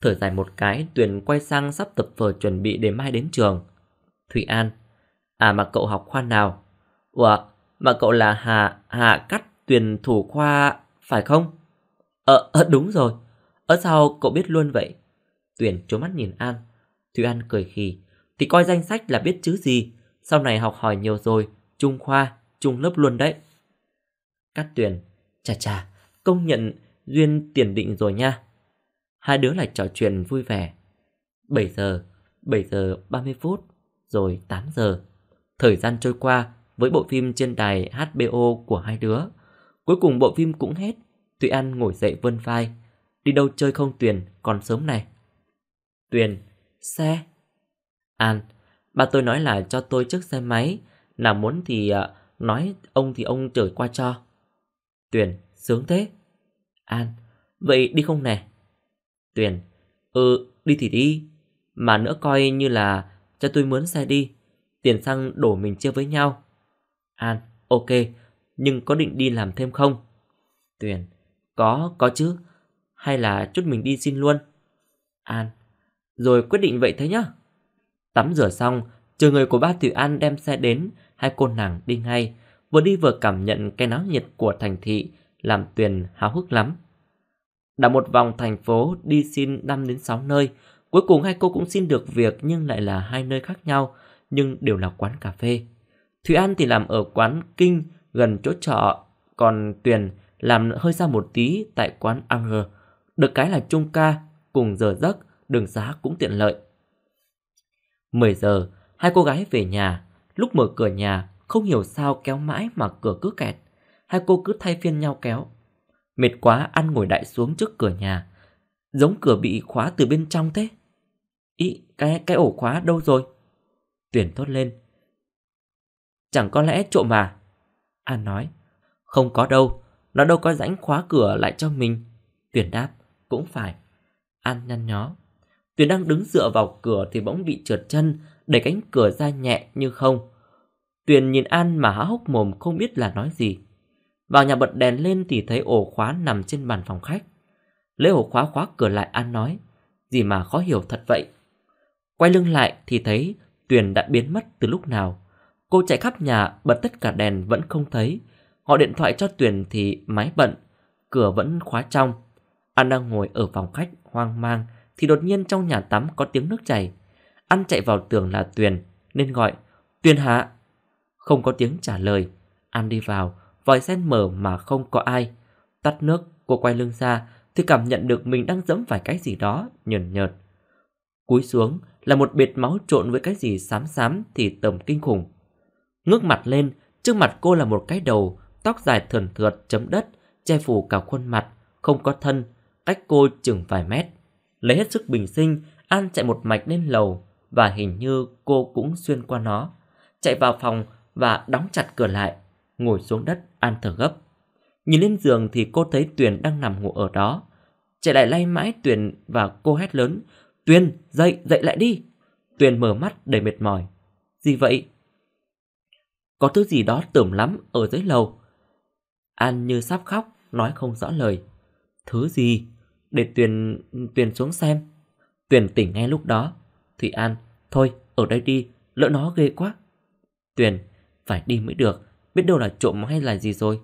Thở dài một cái Tuyền quay sang sắp tập vở chuẩn bị để mai đến trường Thủy An À mà cậu học khoa nào Ủa mà cậu là Hà Hà Cắt Tuyền thủ khoa Phải không Ờ à, đúng rồi Ở ờ, sao cậu biết luôn vậy Tuyền trốn mắt nhìn An Thủy An cười khì Thì coi danh sách là biết chứ gì sau này học hỏi nhiều rồi, trung khoa, trung lớp luôn đấy. Cát Tuyền, chà chà, công nhận duyên tiền định rồi nha. Hai đứa lại trò chuyện vui vẻ. 7 giờ, 7 giờ 30 phút, rồi 8 giờ. Thời gian trôi qua với bộ phim trên đài HBO của hai đứa. Cuối cùng bộ phim cũng hết, Thụy An ngồi dậy vươn vai. Đi đâu chơi không Tuyền, còn sớm này. Tuyền, xe. An, Bà tôi nói là cho tôi chiếc xe máy, nào muốn thì à, nói ông thì ông chở qua cho. Tuyền, sướng thế. An, vậy đi không nè? Tuyền, ừ, đi thì đi. Mà nữa coi như là cho tôi mướn xe đi, tiền xăng đổ mình chia với nhau. An, ok, nhưng có định đi làm thêm không? Tuyền, có, có chứ. Hay là chút mình đi xin luôn? An, rồi quyết định vậy thế nhá. Tắm rửa xong, chờ người của ba Tiểu An đem xe đến, hai cô nàng đi ngay, vừa đi vừa cảm nhận cái náo nhiệt của thành thị, làm Tuyền háo hức lắm. Đã một vòng thành phố đi xin 5 đến 6 nơi, cuối cùng hai cô cũng xin được việc nhưng lại là hai nơi khác nhau, nhưng đều là quán cà phê. Thủy An thì làm ở quán Kinh gần chỗ trọ, còn Tuyền làm hơi xa một tí tại quán Anger. Được cái là chung ca, cùng giờ giấc, đường giá cũng tiện lợi. 10 giờ, hai cô gái về nhà. Lúc mở cửa nhà, không hiểu sao kéo mãi mà cửa cứ kẹt. Hai cô cứ thay phiên nhau kéo. Mệt quá ăn ngồi đại xuống trước cửa nhà. Giống cửa bị khóa từ bên trong thế. Ý, cái, cái ổ khóa đâu rồi? Tuyển thốt lên. Chẳng có lẽ trộm à? An nói. Không có đâu, nó đâu có rãnh khóa cửa lại cho mình. Tuyển đáp, cũng phải. An nhăn nhó. Tuyền đang đứng dựa vào cửa thì bỗng bị trượt chân, đẩy cánh cửa ra nhẹ như không. Tuyền nhìn An mà há hốc mồm không biết là nói gì. Vào nhà bật đèn lên thì thấy ổ khóa nằm trên bàn phòng khách. Lấy ổ khóa khóa cửa lại An nói, gì mà khó hiểu thật vậy. Quay lưng lại thì thấy Tuyền đã biến mất từ lúc nào. Cô chạy khắp nhà bật tất cả đèn vẫn không thấy. Họ điện thoại cho Tuyền thì máy bận, cửa vẫn khóa trong. An đang ngồi ở phòng khách hoang mang thì đột nhiên trong nhà tắm có tiếng nước chảy. An chạy vào tưởng là Tuyền nên gọi Tuyền hạ. Không có tiếng trả lời. An đi vào, vòi sen mở mà không có ai. Tắt nước, cô quay lưng ra thì cảm nhận được mình đang dẫm phải cái gì đó nhờn nhợt. Cúi xuống là một bệt máu trộn với cái gì xám xám thì tầm kinh khủng. Ngước mặt lên, trước mặt cô là một cái đầu, tóc dài thườn thượt chấm đất, che phủ cả khuôn mặt, không có thân, cách cô chừng vài mét lấy hết sức bình sinh, An chạy một mạch lên lầu và hình như cô cũng xuyên qua nó, chạy vào phòng và đóng chặt cửa lại, ngồi xuống đất An thở gấp. Nhìn lên giường thì cô thấy Tuyền đang nằm ngủ ở đó. Chạy lại lay mãi Tuyền và cô hét lớn, "Tuyền, dậy, dậy lại đi." Tuyền mở mắt đầy mệt mỏi. "Gì vậy?" Có thứ gì đó tưởng lắm ở dưới lầu. An như sắp khóc, nói không rõ lời. "Thứ gì?" để Tuyền Tuyền xuống xem. Tuyền tỉnh ngay lúc đó. Thụy An, thôi, ở đây đi, lỡ nó ghê quá. Tuyền, phải đi mới được, biết đâu là trộm hay là gì rồi.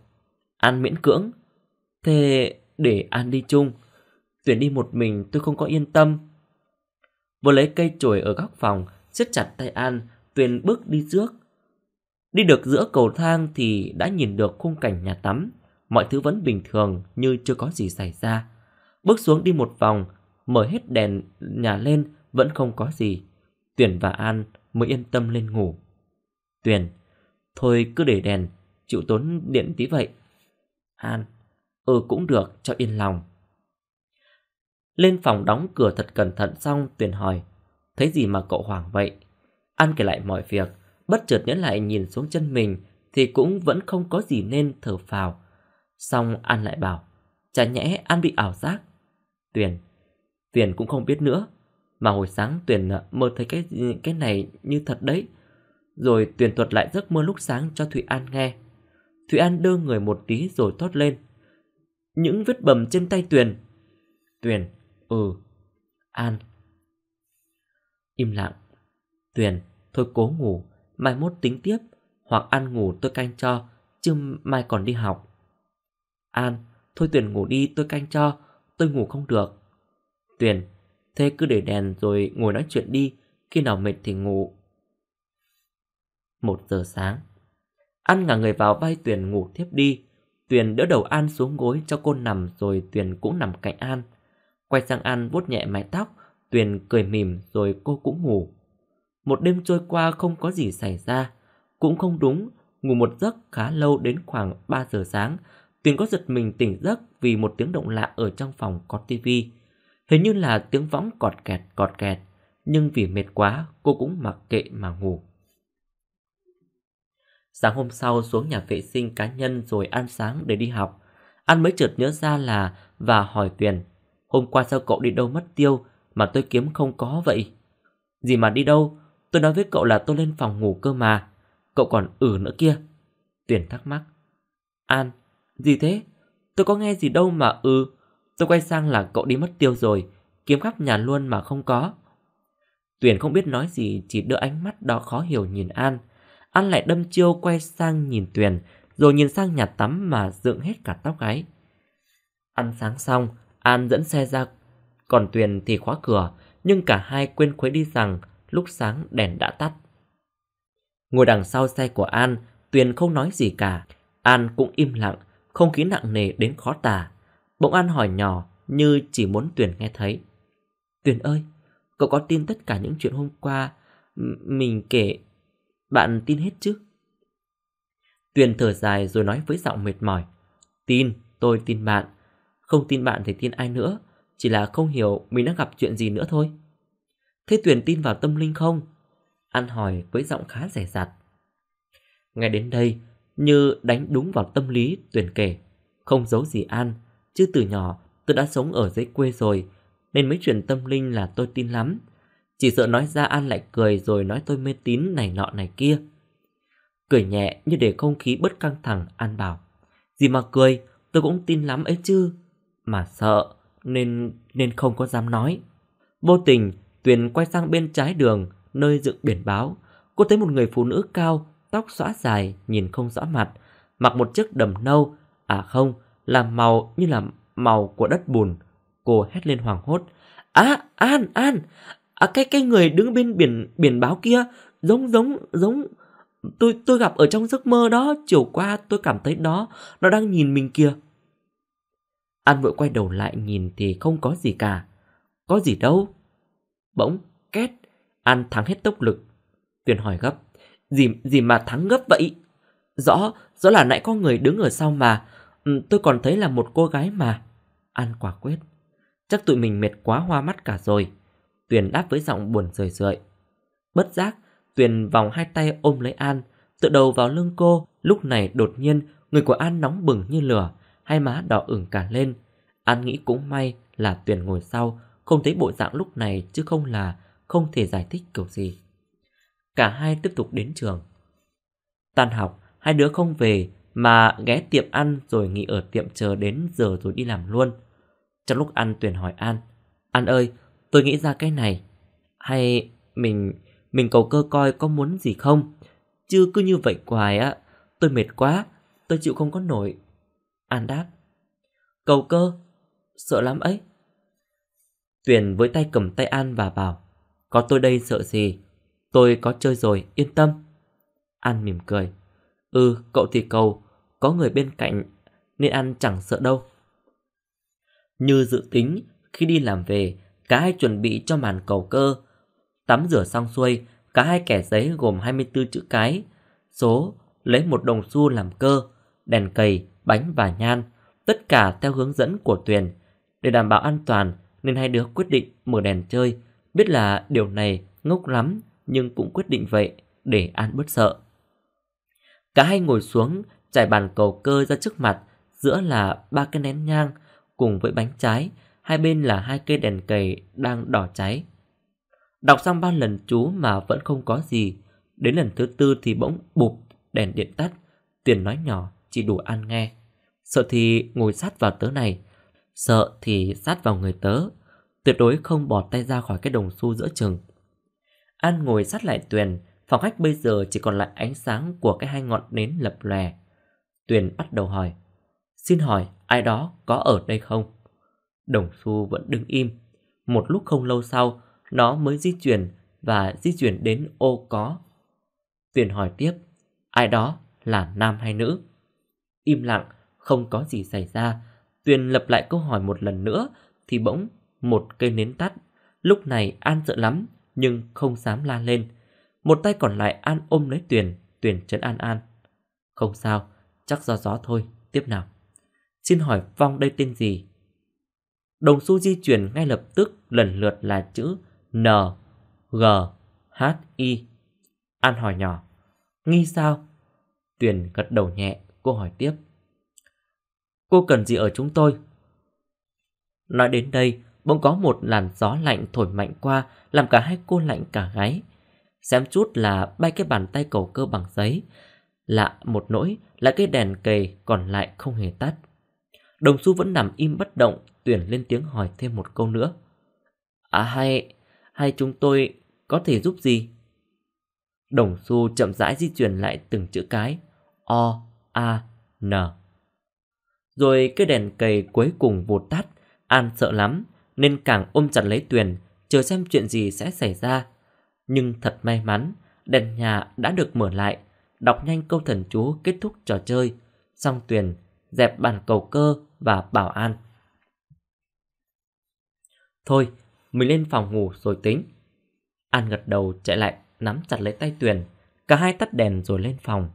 An miễn cưỡng. Thế để An đi chung. Tuyền đi một mình tôi không có yên tâm. Vừa lấy cây chổi ở góc phòng, siết chặt tay An, Tuyền bước đi trước. Đi được giữa cầu thang thì đã nhìn được khung cảnh nhà tắm. Mọi thứ vẫn bình thường như chưa có gì xảy ra bước xuống đi một vòng, mở hết đèn nhà lên vẫn không có gì. tuyển và An mới yên tâm lên ngủ. tuyển thôi cứ để đèn, chịu tốn điện tí vậy. An, ừ cũng được, cho yên lòng. Lên phòng đóng cửa thật cẩn thận xong, tuyển hỏi, thấy gì mà cậu hoảng vậy? An kể lại mọi việc, bất chợt nhớ lại nhìn xuống chân mình thì cũng vẫn không có gì nên thở phào. Xong An lại bảo, chả nhẽ An bị ảo giác, Tuyền Tuyền cũng không biết nữa Mà hồi sáng Tuyền à, mơ thấy cái cái này như thật đấy Rồi Tuyền thuật lại giấc mơ lúc sáng cho Thụy An nghe Thụy An đưa người một tí rồi thốt lên Những vết bầm trên tay Tuyền Tuyền Ừ An Im lặng Tuyền Thôi cố ngủ Mai mốt tính tiếp Hoặc ăn ngủ tôi canh cho Chứ mai còn đi học An Thôi Tuyền ngủ đi tôi canh cho tôi ngủ không được. Tuyền, thế cứ để đèn rồi ngồi nói chuyện đi, khi nào mệt thì ngủ. Một giờ sáng, An ngả người vào vai Tuyền ngủ thiếp đi. Tuyền đỡ đầu An xuống gối cho cô nằm rồi Tuyền cũng nằm cạnh An. Quay sang An vuốt nhẹ mái tóc, Tuyền cười mỉm rồi cô cũng ngủ. Một đêm trôi qua không có gì xảy ra, cũng không đúng, ngủ một giấc khá lâu đến khoảng ba giờ sáng Tuyền có giật mình tỉnh giấc vì một tiếng động lạ ở trong phòng có tivi. Hình như là tiếng võng cọt kẹt cọt kẹt, nhưng vì mệt quá cô cũng mặc kệ mà ngủ. Sáng hôm sau xuống nhà vệ sinh cá nhân rồi ăn sáng để đi học. An mới chợt nhớ ra là và hỏi Tuyền, hôm qua sao cậu đi đâu mất tiêu mà tôi kiếm không có vậy? Gì mà đi đâu, tôi nói với cậu là tôi lên phòng ngủ cơ mà, cậu còn ử ừ nữa kia. Tuyền thắc mắc, An, gì thế? Tôi có nghe gì đâu mà ừ. Tôi quay sang là cậu đi mất tiêu rồi, kiếm khắp nhà luôn mà không có. Tuyền không biết nói gì, chỉ đưa ánh mắt đó khó hiểu nhìn An. An lại đâm chiêu quay sang nhìn Tuyền, rồi nhìn sang nhà tắm mà dựng hết cả tóc gáy. Ăn sáng xong, An dẫn xe ra, còn Tuyền thì khóa cửa, nhưng cả hai quên khuấy đi rằng lúc sáng đèn đã tắt. Ngồi đằng sau xe của An, Tuyền không nói gì cả. An cũng im lặng, không khí nặng nề đến khó tả. Bỗng An hỏi nhỏ như chỉ muốn Tuyền nghe thấy. Tuyền ơi, cậu có tin tất cả những chuyện hôm qua mình kể, bạn tin hết chứ? Tuyền thở dài rồi nói với giọng mệt mỏi. Tin, tôi tin bạn. Không tin bạn thì tin ai nữa, chỉ là không hiểu mình đang gặp chuyện gì nữa thôi. Thế Tuyền tin vào tâm linh không? An hỏi với giọng khá rẻ rặt. Ngay đến đây, như đánh đúng vào tâm lý tuyển kể. Không giấu gì An, chứ từ nhỏ tôi đã sống ở dưới quê rồi, nên mấy chuyện tâm linh là tôi tin lắm. Chỉ sợ nói ra An lại cười rồi nói tôi mê tín này nọ này kia. Cười nhẹ như để không khí bất căng thẳng, An bảo. Gì mà cười, tôi cũng tin lắm ấy chứ. Mà sợ, nên nên không có dám nói. Vô tình, Tuyền quay sang bên trái đường, nơi dựng biển báo. Cô thấy một người phụ nữ cao, tóc xõa dài, nhìn không rõ mặt, mặc một chiếc đầm nâu, à không, là màu như là màu của đất bùn. Cô hét lên hoảng hốt. À, An, An, à, cái cái người đứng bên biển biển báo kia, giống giống giống tôi tôi gặp ở trong giấc mơ đó, chiều qua tôi cảm thấy đó, nó đang nhìn mình kìa. An vội quay đầu lại nhìn thì không có gì cả. Có gì đâu. Bỗng, két, An thắng hết tốc lực. Tuyền hỏi gấp. Gì, gì mà thắng gấp vậy? Rõ, rõ là nãy có người đứng ở sau mà. Ừ, tôi còn thấy là một cô gái mà. An quả quyết. Chắc tụi mình mệt quá hoa mắt cả rồi. Tuyền đáp với giọng buồn rười rượi. Bất giác, Tuyền vòng hai tay ôm lấy An, tựa đầu vào lưng cô. Lúc này đột nhiên, người của An nóng bừng như lửa, hai má đỏ ửng cả lên. An nghĩ cũng may là Tuyền ngồi sau, không thấy bộ dạng lúc này chứ không là không thể giải thích kiểu gì cả hai tiếp tục đến trường. Tan học, hai đứa không về mà ghé tiệm ăn rồi nghỉ ở tiệm chờ đến giờ rồi đi làm luôn. Trong lúc ăn tuyển hỏi An, An ơi, tôi nghĩ ra cái này. Hay mình, mình cầu cơ coi có muốn gì không? Chứ cứ như vậy hoài á, tôi mệt quá, tôi chịu không có nổi. An đáp, cầu cơ, sợ lắm ấy. Tuyền với tay cầm tay An và bảo, có tôi đây sợ gì, Tôi có chơi rồi, yên tâm. An mỉm cười. Ừ, cậu thì cầu, có người bên cạnh nên An chẳng sợ đâu. Như dự tính, khi đi làm về, cả hai chuẩn bị cho màn cầu cơ. Tắm rửa xong xuôi, cả hai kẻ giấy gồm 24 chữ cái. Số, lấy một đồng xu làm cơ, đèn cầy, bánh và nhan, tất cả theo hướng dẫn của Tuyền. Để đảm bảo an toàn nên hai đứa quyết định mở đèn chơi, biết là điều này ngốc lắm nhưng cũng quyết định vậy để An bớt sợ. Cả hai ngồi xuống, trải bàn cầu cơ ra trước mặt, giữa là ba cái nén nhang cùng với bánh trái, hai bên là hai cây đèn cầy đang đỏ cháy. Đọc xong ba lần chú mà vẫn không có gì, đến lần thứ tư thì bỗng bụp, đèn điện tắt, tiền nói nhỏ chỉ đủ ăn nghe. Sợ thì ngồi sát vào tớ này, sợ thì sát vào người tớ, tuyệt đối không bỏ tay ra khỏi cái đồng xu giữa chừng. An ngồi sát lại Tuyền, phòng khách bây giờ chỉ còn lại ánh sáng của cái hai ngọn nến lập lòe. Tuyền bắt đầu hỏi, xin hỏi ai đó có ở đây không? Đồng xu vẫn đứng im. Một lúc không lâu sau, nó mới di chuyển và di chuyển đến ô có. Tuyền hỏi tiếp, ai đó là nam hay nữ? Im lặng, không có gì xảy ra. Tuyền lặp lại câu hỏi một lần nữa thì bỗng một cây nến tắt. Lúc này An sợ lắm, nhưng không dám la lên. Một tay còn lại An ôm lấy Tuyền, Tuyền chấn An An. Không sao, chắc do gió thôi, tiếp nào. Xin hỏi Phong đây tên gì? Đồng xu di chuyển ngay lập tức lần lượt là chữ N, G, H, I. An hỏi nhỏ, nghi sao? Tuyền gật đầu nhẹ, cô hỏi tiếp. Cô cần gì ở chúng tôi? Nói đến đây, bỗng có một làn gió lạnh thổi mạnh qua, làm cả hai cô lạnh cả gáy. Xem chút là bay cái bàn tay cầu cơ bằng giấy. Lạ một nỗi là cái đèn cầy còn lại không hề tắt. Đồng xu vẫn nằm im bất động, tuyển lên tiếng hỏi thêm một câu nữa. À hay, hay chúng tôi có thể giúp gì? Đồng xu chậm rãi di chuyển lại từng chữ cái. O, A, N. Rồi cái đèn cầy cuối cùng vụt tắt, An sợ lắm, nên càng ôm chặt lấy Tuyền, chờ xem chuyện gì sẽ xảy ra. Nhưng thật may mắn, đèn nhà đã được mở lại, đọc nhanh câu thần chú kết thúc trò chơi, xong Tuyền dẹp bàn cầu cơ và bảo an. Thôi, mình lên phòng ngủ rồi tính. An gật đầu chạy lại, nắm chặt lấy tay Tuyền, cả hai tắt đèn rồi lên phòng.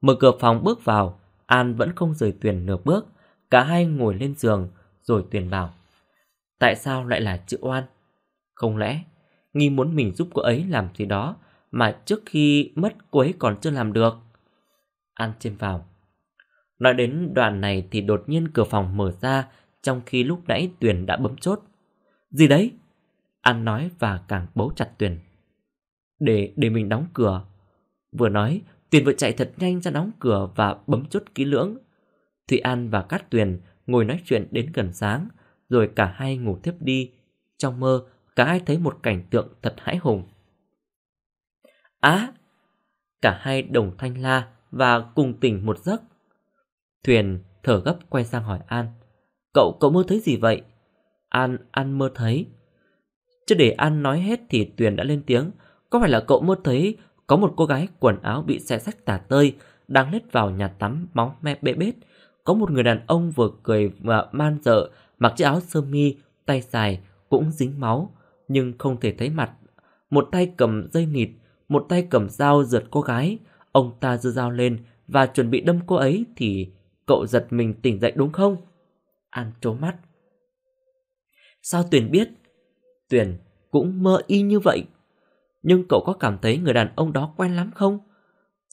Mở cửa phòng bước vào, An vẫn không rời Tuyền nửa bước, cả hai ngồi lên giường rồi Tuyền bảo. Tại sao lại là chữ oan? Không lẽ Nghi muốn mình giúp cô ấy làm gì đó mà trước khi mất cô ấy còn chưa làm được? An chêm vào. Nói đến đoạn này thì đột nhiên cửa phòng mở ra trong khi lúc nãy Tuyền đã bấm chốt. Gì đấy? An nói và càng bấu chặt Tuyền. Để để mình đóng cửa. Vừa nói, Tuyền vừa chạy thật nhanh ra đóng cửa và bấm chốt kỹ lưỡng. Thụy An và Cát Tuyền ngồi nói chuyện đến gần sáng rồi cả hai ngủ thiếp đi. Trong mơ, cả hai thấy một cảnh tượng thật hãi hùng. Á! cả hai đồng thanh la và cùng tỉnh một giấc. Thuyền thở gấp quay sang hỏi An. Cậu, có mơ thấy gì vậy? An, An mơ thấy. Chứ để An nói hết thì Tuyền đã lên tiếng. Có phải là cậu mơ thấy có một cô gái quần áo bị xe sách tả tơi đang lết vào nhà tắm máu me bê bết. Có một người đàn ông vừa cười và man dợ mặc chiếc áo sơ mi, tay dài cũng dính máu, nhưng không thể thấy mặt. Một tay cầm dây nịt, một tay cầm dao rượt cô gái. Ông ta giơ dao lên và chuẩn bị đâm cô ấy thì cậu giật mình tỉnh dậy đúng không? An trố mắt. Sao Tuyền biết? Tuyền cũng mơ y như vậy. Nhưng cậu có cảm thấy người đàn ông đó quen lắm không?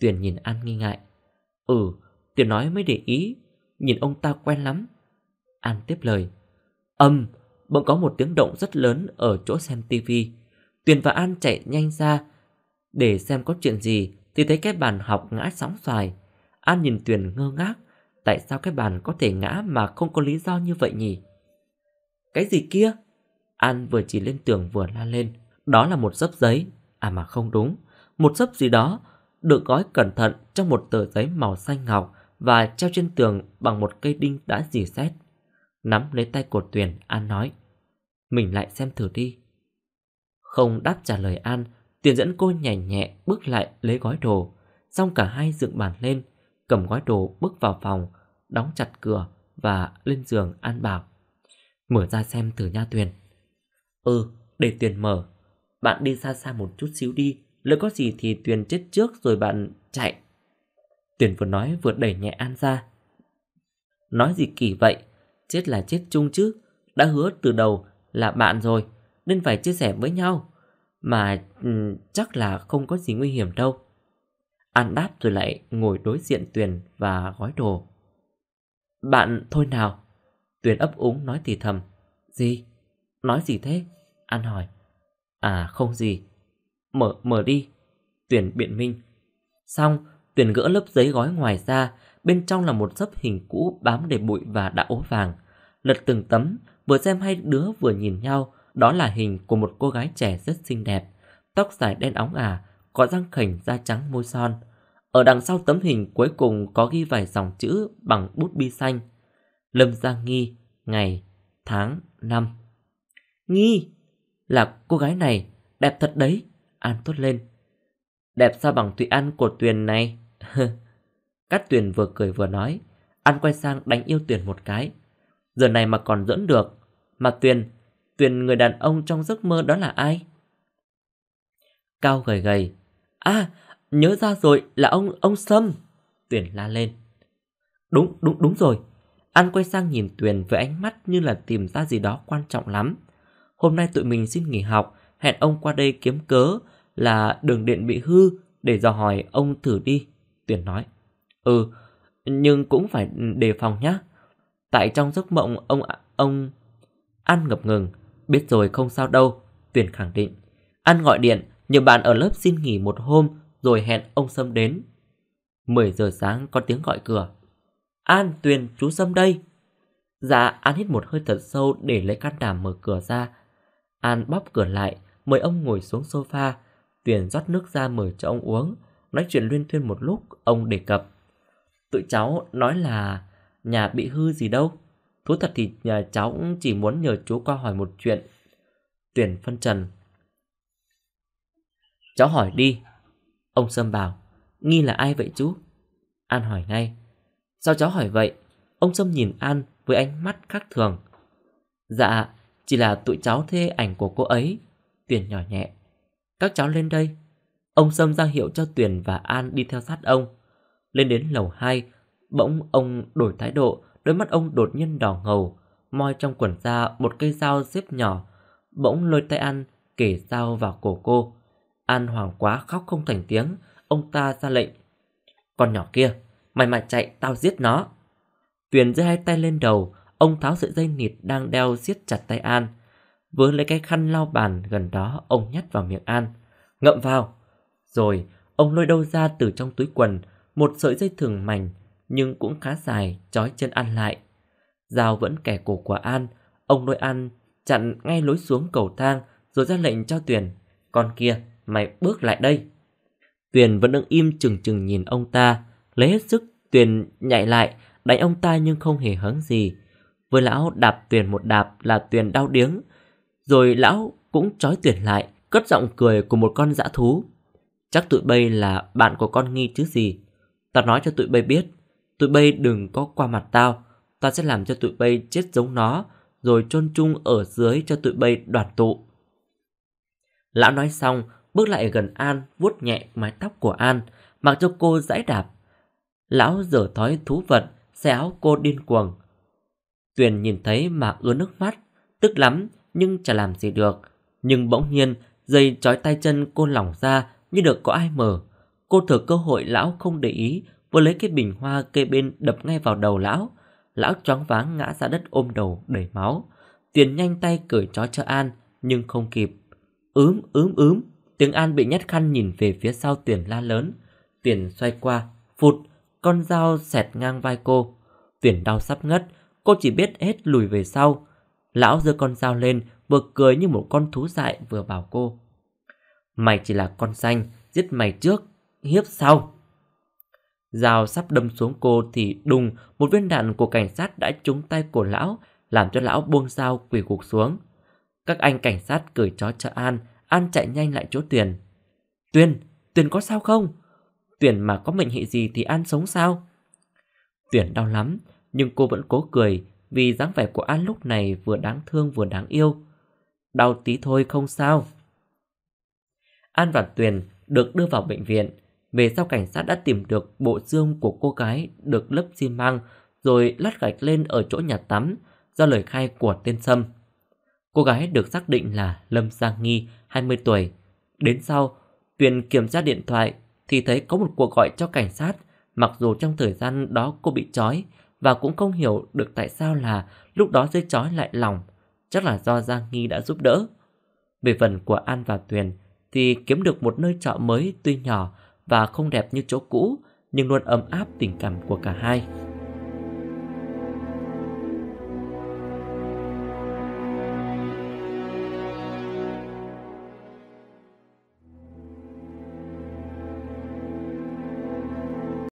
Tuyền nhìn An nghi ngại. Ừ, Tuyền nói mới để ý, nhìn ông ta quen lắm. An tiếp lời. Âm, bỗng có một tiếng động rất lớn ở chỗ xem tivi. Tuyền và An chạy nhanh ra để xem có chuyện gì thì thấy cái bàn học ngã sóng xoài. An nhìn Tuyền ngơ ngác, tại sao cái bàn có thể ngã mà không có lý do như vậy nhỉ? Cái gì kia? An vừa chỉ lên tường vừa la lên. Đó là một sấp giấy. À mà không đúng. Một sấp gì đó được gói cẩn thận trong một tờ giấy màu xanh ngọc và treo trên tường bằng một cây đinh đã dì xét. Nắm lấy tay cột Tuyền An nói Mình lại xem thử đi Không đáp trả lời An Tuyền dẫn cô nhẹ nhẹ bước lại lấy gói đồ Xong cả hai dựng bàn lên Cầm gói đồ bước vào phòng Đóng chặt cửa và lên giường An bảo Mở ra xem thử nha Tuyền Ừ để Tuyền mở Bạn đi xa xa một chút xíu đi Lỡ có gì thì Tuyền chết trước rồi bạn chạy Tuyền vừa nói vừa đẩy nhẹ An ra Nói gì kỳ vậy chết là chết chung chứ. Đã hứa từ đầu là bạn rồi, nên phải chia sẻ với nhau. Mà um, chắc là không có gì nguy hiểm đâu. An đáp rồi lại ngồi đối diện Tuyền và gói đồ. Bạn thôi nào. Tuyền ấp úng nói thì thầm. Gì? Nói gì thế? An hỏi. À không gì. Mở, mở đi. Tuyền biện minh. Xong, Tuyền gỡ lớp giấy gói ngoài ra Bên trong là một dấp hình cũ bám đầy bụi và đã ố vàng. Lật từng tấm, vừa xem hai đứa vừa nhìn nhau, đó là hình của một cô gái trẻ rất xinh đẹp. Tóc dài đen óng ả, à, có răng khỉnh da trắng môi son. Ở đằng sau tấm hình cuối cùng có ghi vài dòng chữ bằng bút bi xanh. Lâm Giang Nghi, ngày, tháng, năm. Nghi là cô gái này, đẹp thật đấy. An tốt lên. Đẹp sao bằng Thụy An của Tuyền này. [LAUGHS] Cát Tuyền vừa cười vừa nói, An quay sang đánh yêu Tuyền một cái. Giờ này mà còn dẫn được. Mà Tuyền, Tuyền người đàn ông trong giấc mơ đó là ai? Cao gầy gầy. À, nhớ ra rồi là ông, ông Sâm. Tuyền la lên. Đúng, đúng, đúng rồi. An quay sang nhìn Tuyền với ánh mắt như là tìm ra gì đó quan trọng lắm. Hôm nay tụi mình xin nghỉ học, hẹn ông qua đây kiếm cớ là đường điện bị hư để dò hỏi ông thử đi. Tuyền nói. Ừ, nhưng cũng phải đề phòng nhé. Tại trong giấc mộng ông ông An ngập ngừng, biết rồi không sao đâu, Tuyền khẳng định. An gọi điện, nhờ bạn ở lớp xin nghỉ một hôm rồi hẹn ông Sâm đến. 10 giờ sáng có tiếng gọi cửa. An, Tuyền, chú Sâm đây. Dạ, An hít một hơi thật sâu để lấy can đảm mở cửa ra. An bóp cửa lại, mời ông ngồi xuống sofa. Tuyền rót nước ra mời cho ông uống. Nói chuyện luyên thuyên một lúc, ông đề cập. Tụi cháu nói là nhà bị hư gì đâu. Thú thật thì nhà cháu cũng chỉ muốn nhờ chú qua hỏi một chuyện. Tuyển phân trần. Cháu hỏi đi. Ông Sâm bảo, nghi là ai vậy chú? An hỏi ngay. Sao cháu hỏi vậy? Ông Sâm nhìn An với ánh mắt khác thường. Dạ, chỉ là tụi cháu thê ảnh của cô ấy. Tuyển nhỏ nhẹ. Các cháu lên đây. Ông Sâm ra hiệu cho Tuyền và An đi theo sát ông. Lên đến lầu 2, bỗng ông đổi thái độ, đôi mắt ông đột nhiên đỏ ngầu, moi trong quần ra một cây dao xếp nhỏ, bỗng lôi tay An kể dao vào cổ cô. An hoảng quá khóc không thành tiếng, ông ta ra lệnh. Con nhỏ kia, mày mà chạy tao giết nó. Tuyền giơ hai tay lên đầu, ông tháo sợi dây nịt đang đeo siết chặt tay An. vừa lấy cái khăn lau bàn gần đó, ông nhét vào miệng An. Ngậm vào. Rồi, ông lôi đâu ra từ trong túi quần, một sợi dây thường mảnh nhưng cũng khá dài trói chân An lại. Dao vẫn kẻ cổ của An, ông nội An chặn ngay lối xuống cầu thang rồi ra lệnh cho Tuyền, "Con kia, mày bước lại đây." Tuyền vẫn đứng im chừng chừng nhìn ông ta, lấy hết sức Tuyền nhảy lại, đánh ông ta nhưng không hề hấn gì. Với lão đạp Tuyền một đạp là Tuyền đau điếng, rồi lão cũng trói Tuyền lại, cất giọng cười của một con dã thú. Chắc tụi bây là bạn của con nghi chứ gì. Tao nói cho tụi bay biết, tụi bay đừng có qua mặt tao. Tao sẽ làm cho tụi bay chết giống nó, rồi chôn chung ở dưới cho tụi bay đoàn tụ. Lão nói xong, bước lại gần An, vuốt nhẹ mái tóc của An, mặc cho cô giãy đạp. Lão dở thói thú vật, xé áo cô điên cuồng. Tuyền nhìn thấy mà ứa nước mắt, tức lắm nhưng chả làm gì được. Nhưng bỗng nhiên, dây trói tay chân cô lỏng ra như được có ai mở. Cô thừa cơ hội lão không để ý, vừa lấy cái bình hoa kê bên đập ngay vào đầu lão. Lão choáng váng ngã ra đất ôm đầu đầy máu. Tiền nhanh tay cởi chó cho An, nhưng không kịp. Ướm, ướm, ướm. Tiếng An bị nhát khăn nhìn về phía sau Tiền la lớn. Tiền xoay qua, phụt, con dao xẹt ngang vai cô. Tiền đau sắp ngất, cô chỉ biết hết lùi về sau. Lão giơ con dao lên, vừa cười như một con thú dại vừa bảo cô. Mày chỉ là con xanh, giết mày trước hiếp sau. Dao sắp đâm xuống cô thì đùng một viên đạn của cảnh sát đã trúng tay của lão, làm cho lão buông dao quỳ gục xuống. Các anh cảnh sát cười chó cho An, An chạy nhanh lại chỗ Tuyền. Tuyền, Tuyền có sao không? Tuyền mà có mệnh hệ gì thì An sống sao? Tuyền đau lắm, nhưng cô vẫn cố cười vì dáng vẻ của An lúc này vừa đáng thương vừa đáng yêu. Đau tí thôi không sao. An và Tuyền được đưa vào bệnh viện. Về sau cảnh sát đã tìm được bộ xương của cô gái được lấp xi măng rồi lát gạch lên ở chỗ nhà tắm do lời khai của tên Sâm. Cô gái được xác định là Lâm Giang Nghi, 20 tuổi. Đến sau, Tuyền kiểm tra điện thoại thì thấy có một cuộc gọi cho cảnh sát mặc dù trong thời gian đó cô bị trói và cũng không hiểu được tại sao là lúc đó dây trói lại lỏng. Chắc là do Giang Nghi đã giúp đỡ. Về phần của An và Tuyền thì kiếm được một nơi trọ mới tuy nhỏ và không đẹp như chỗ cũ nhưng luôn ấm áp tình cảm của cả hai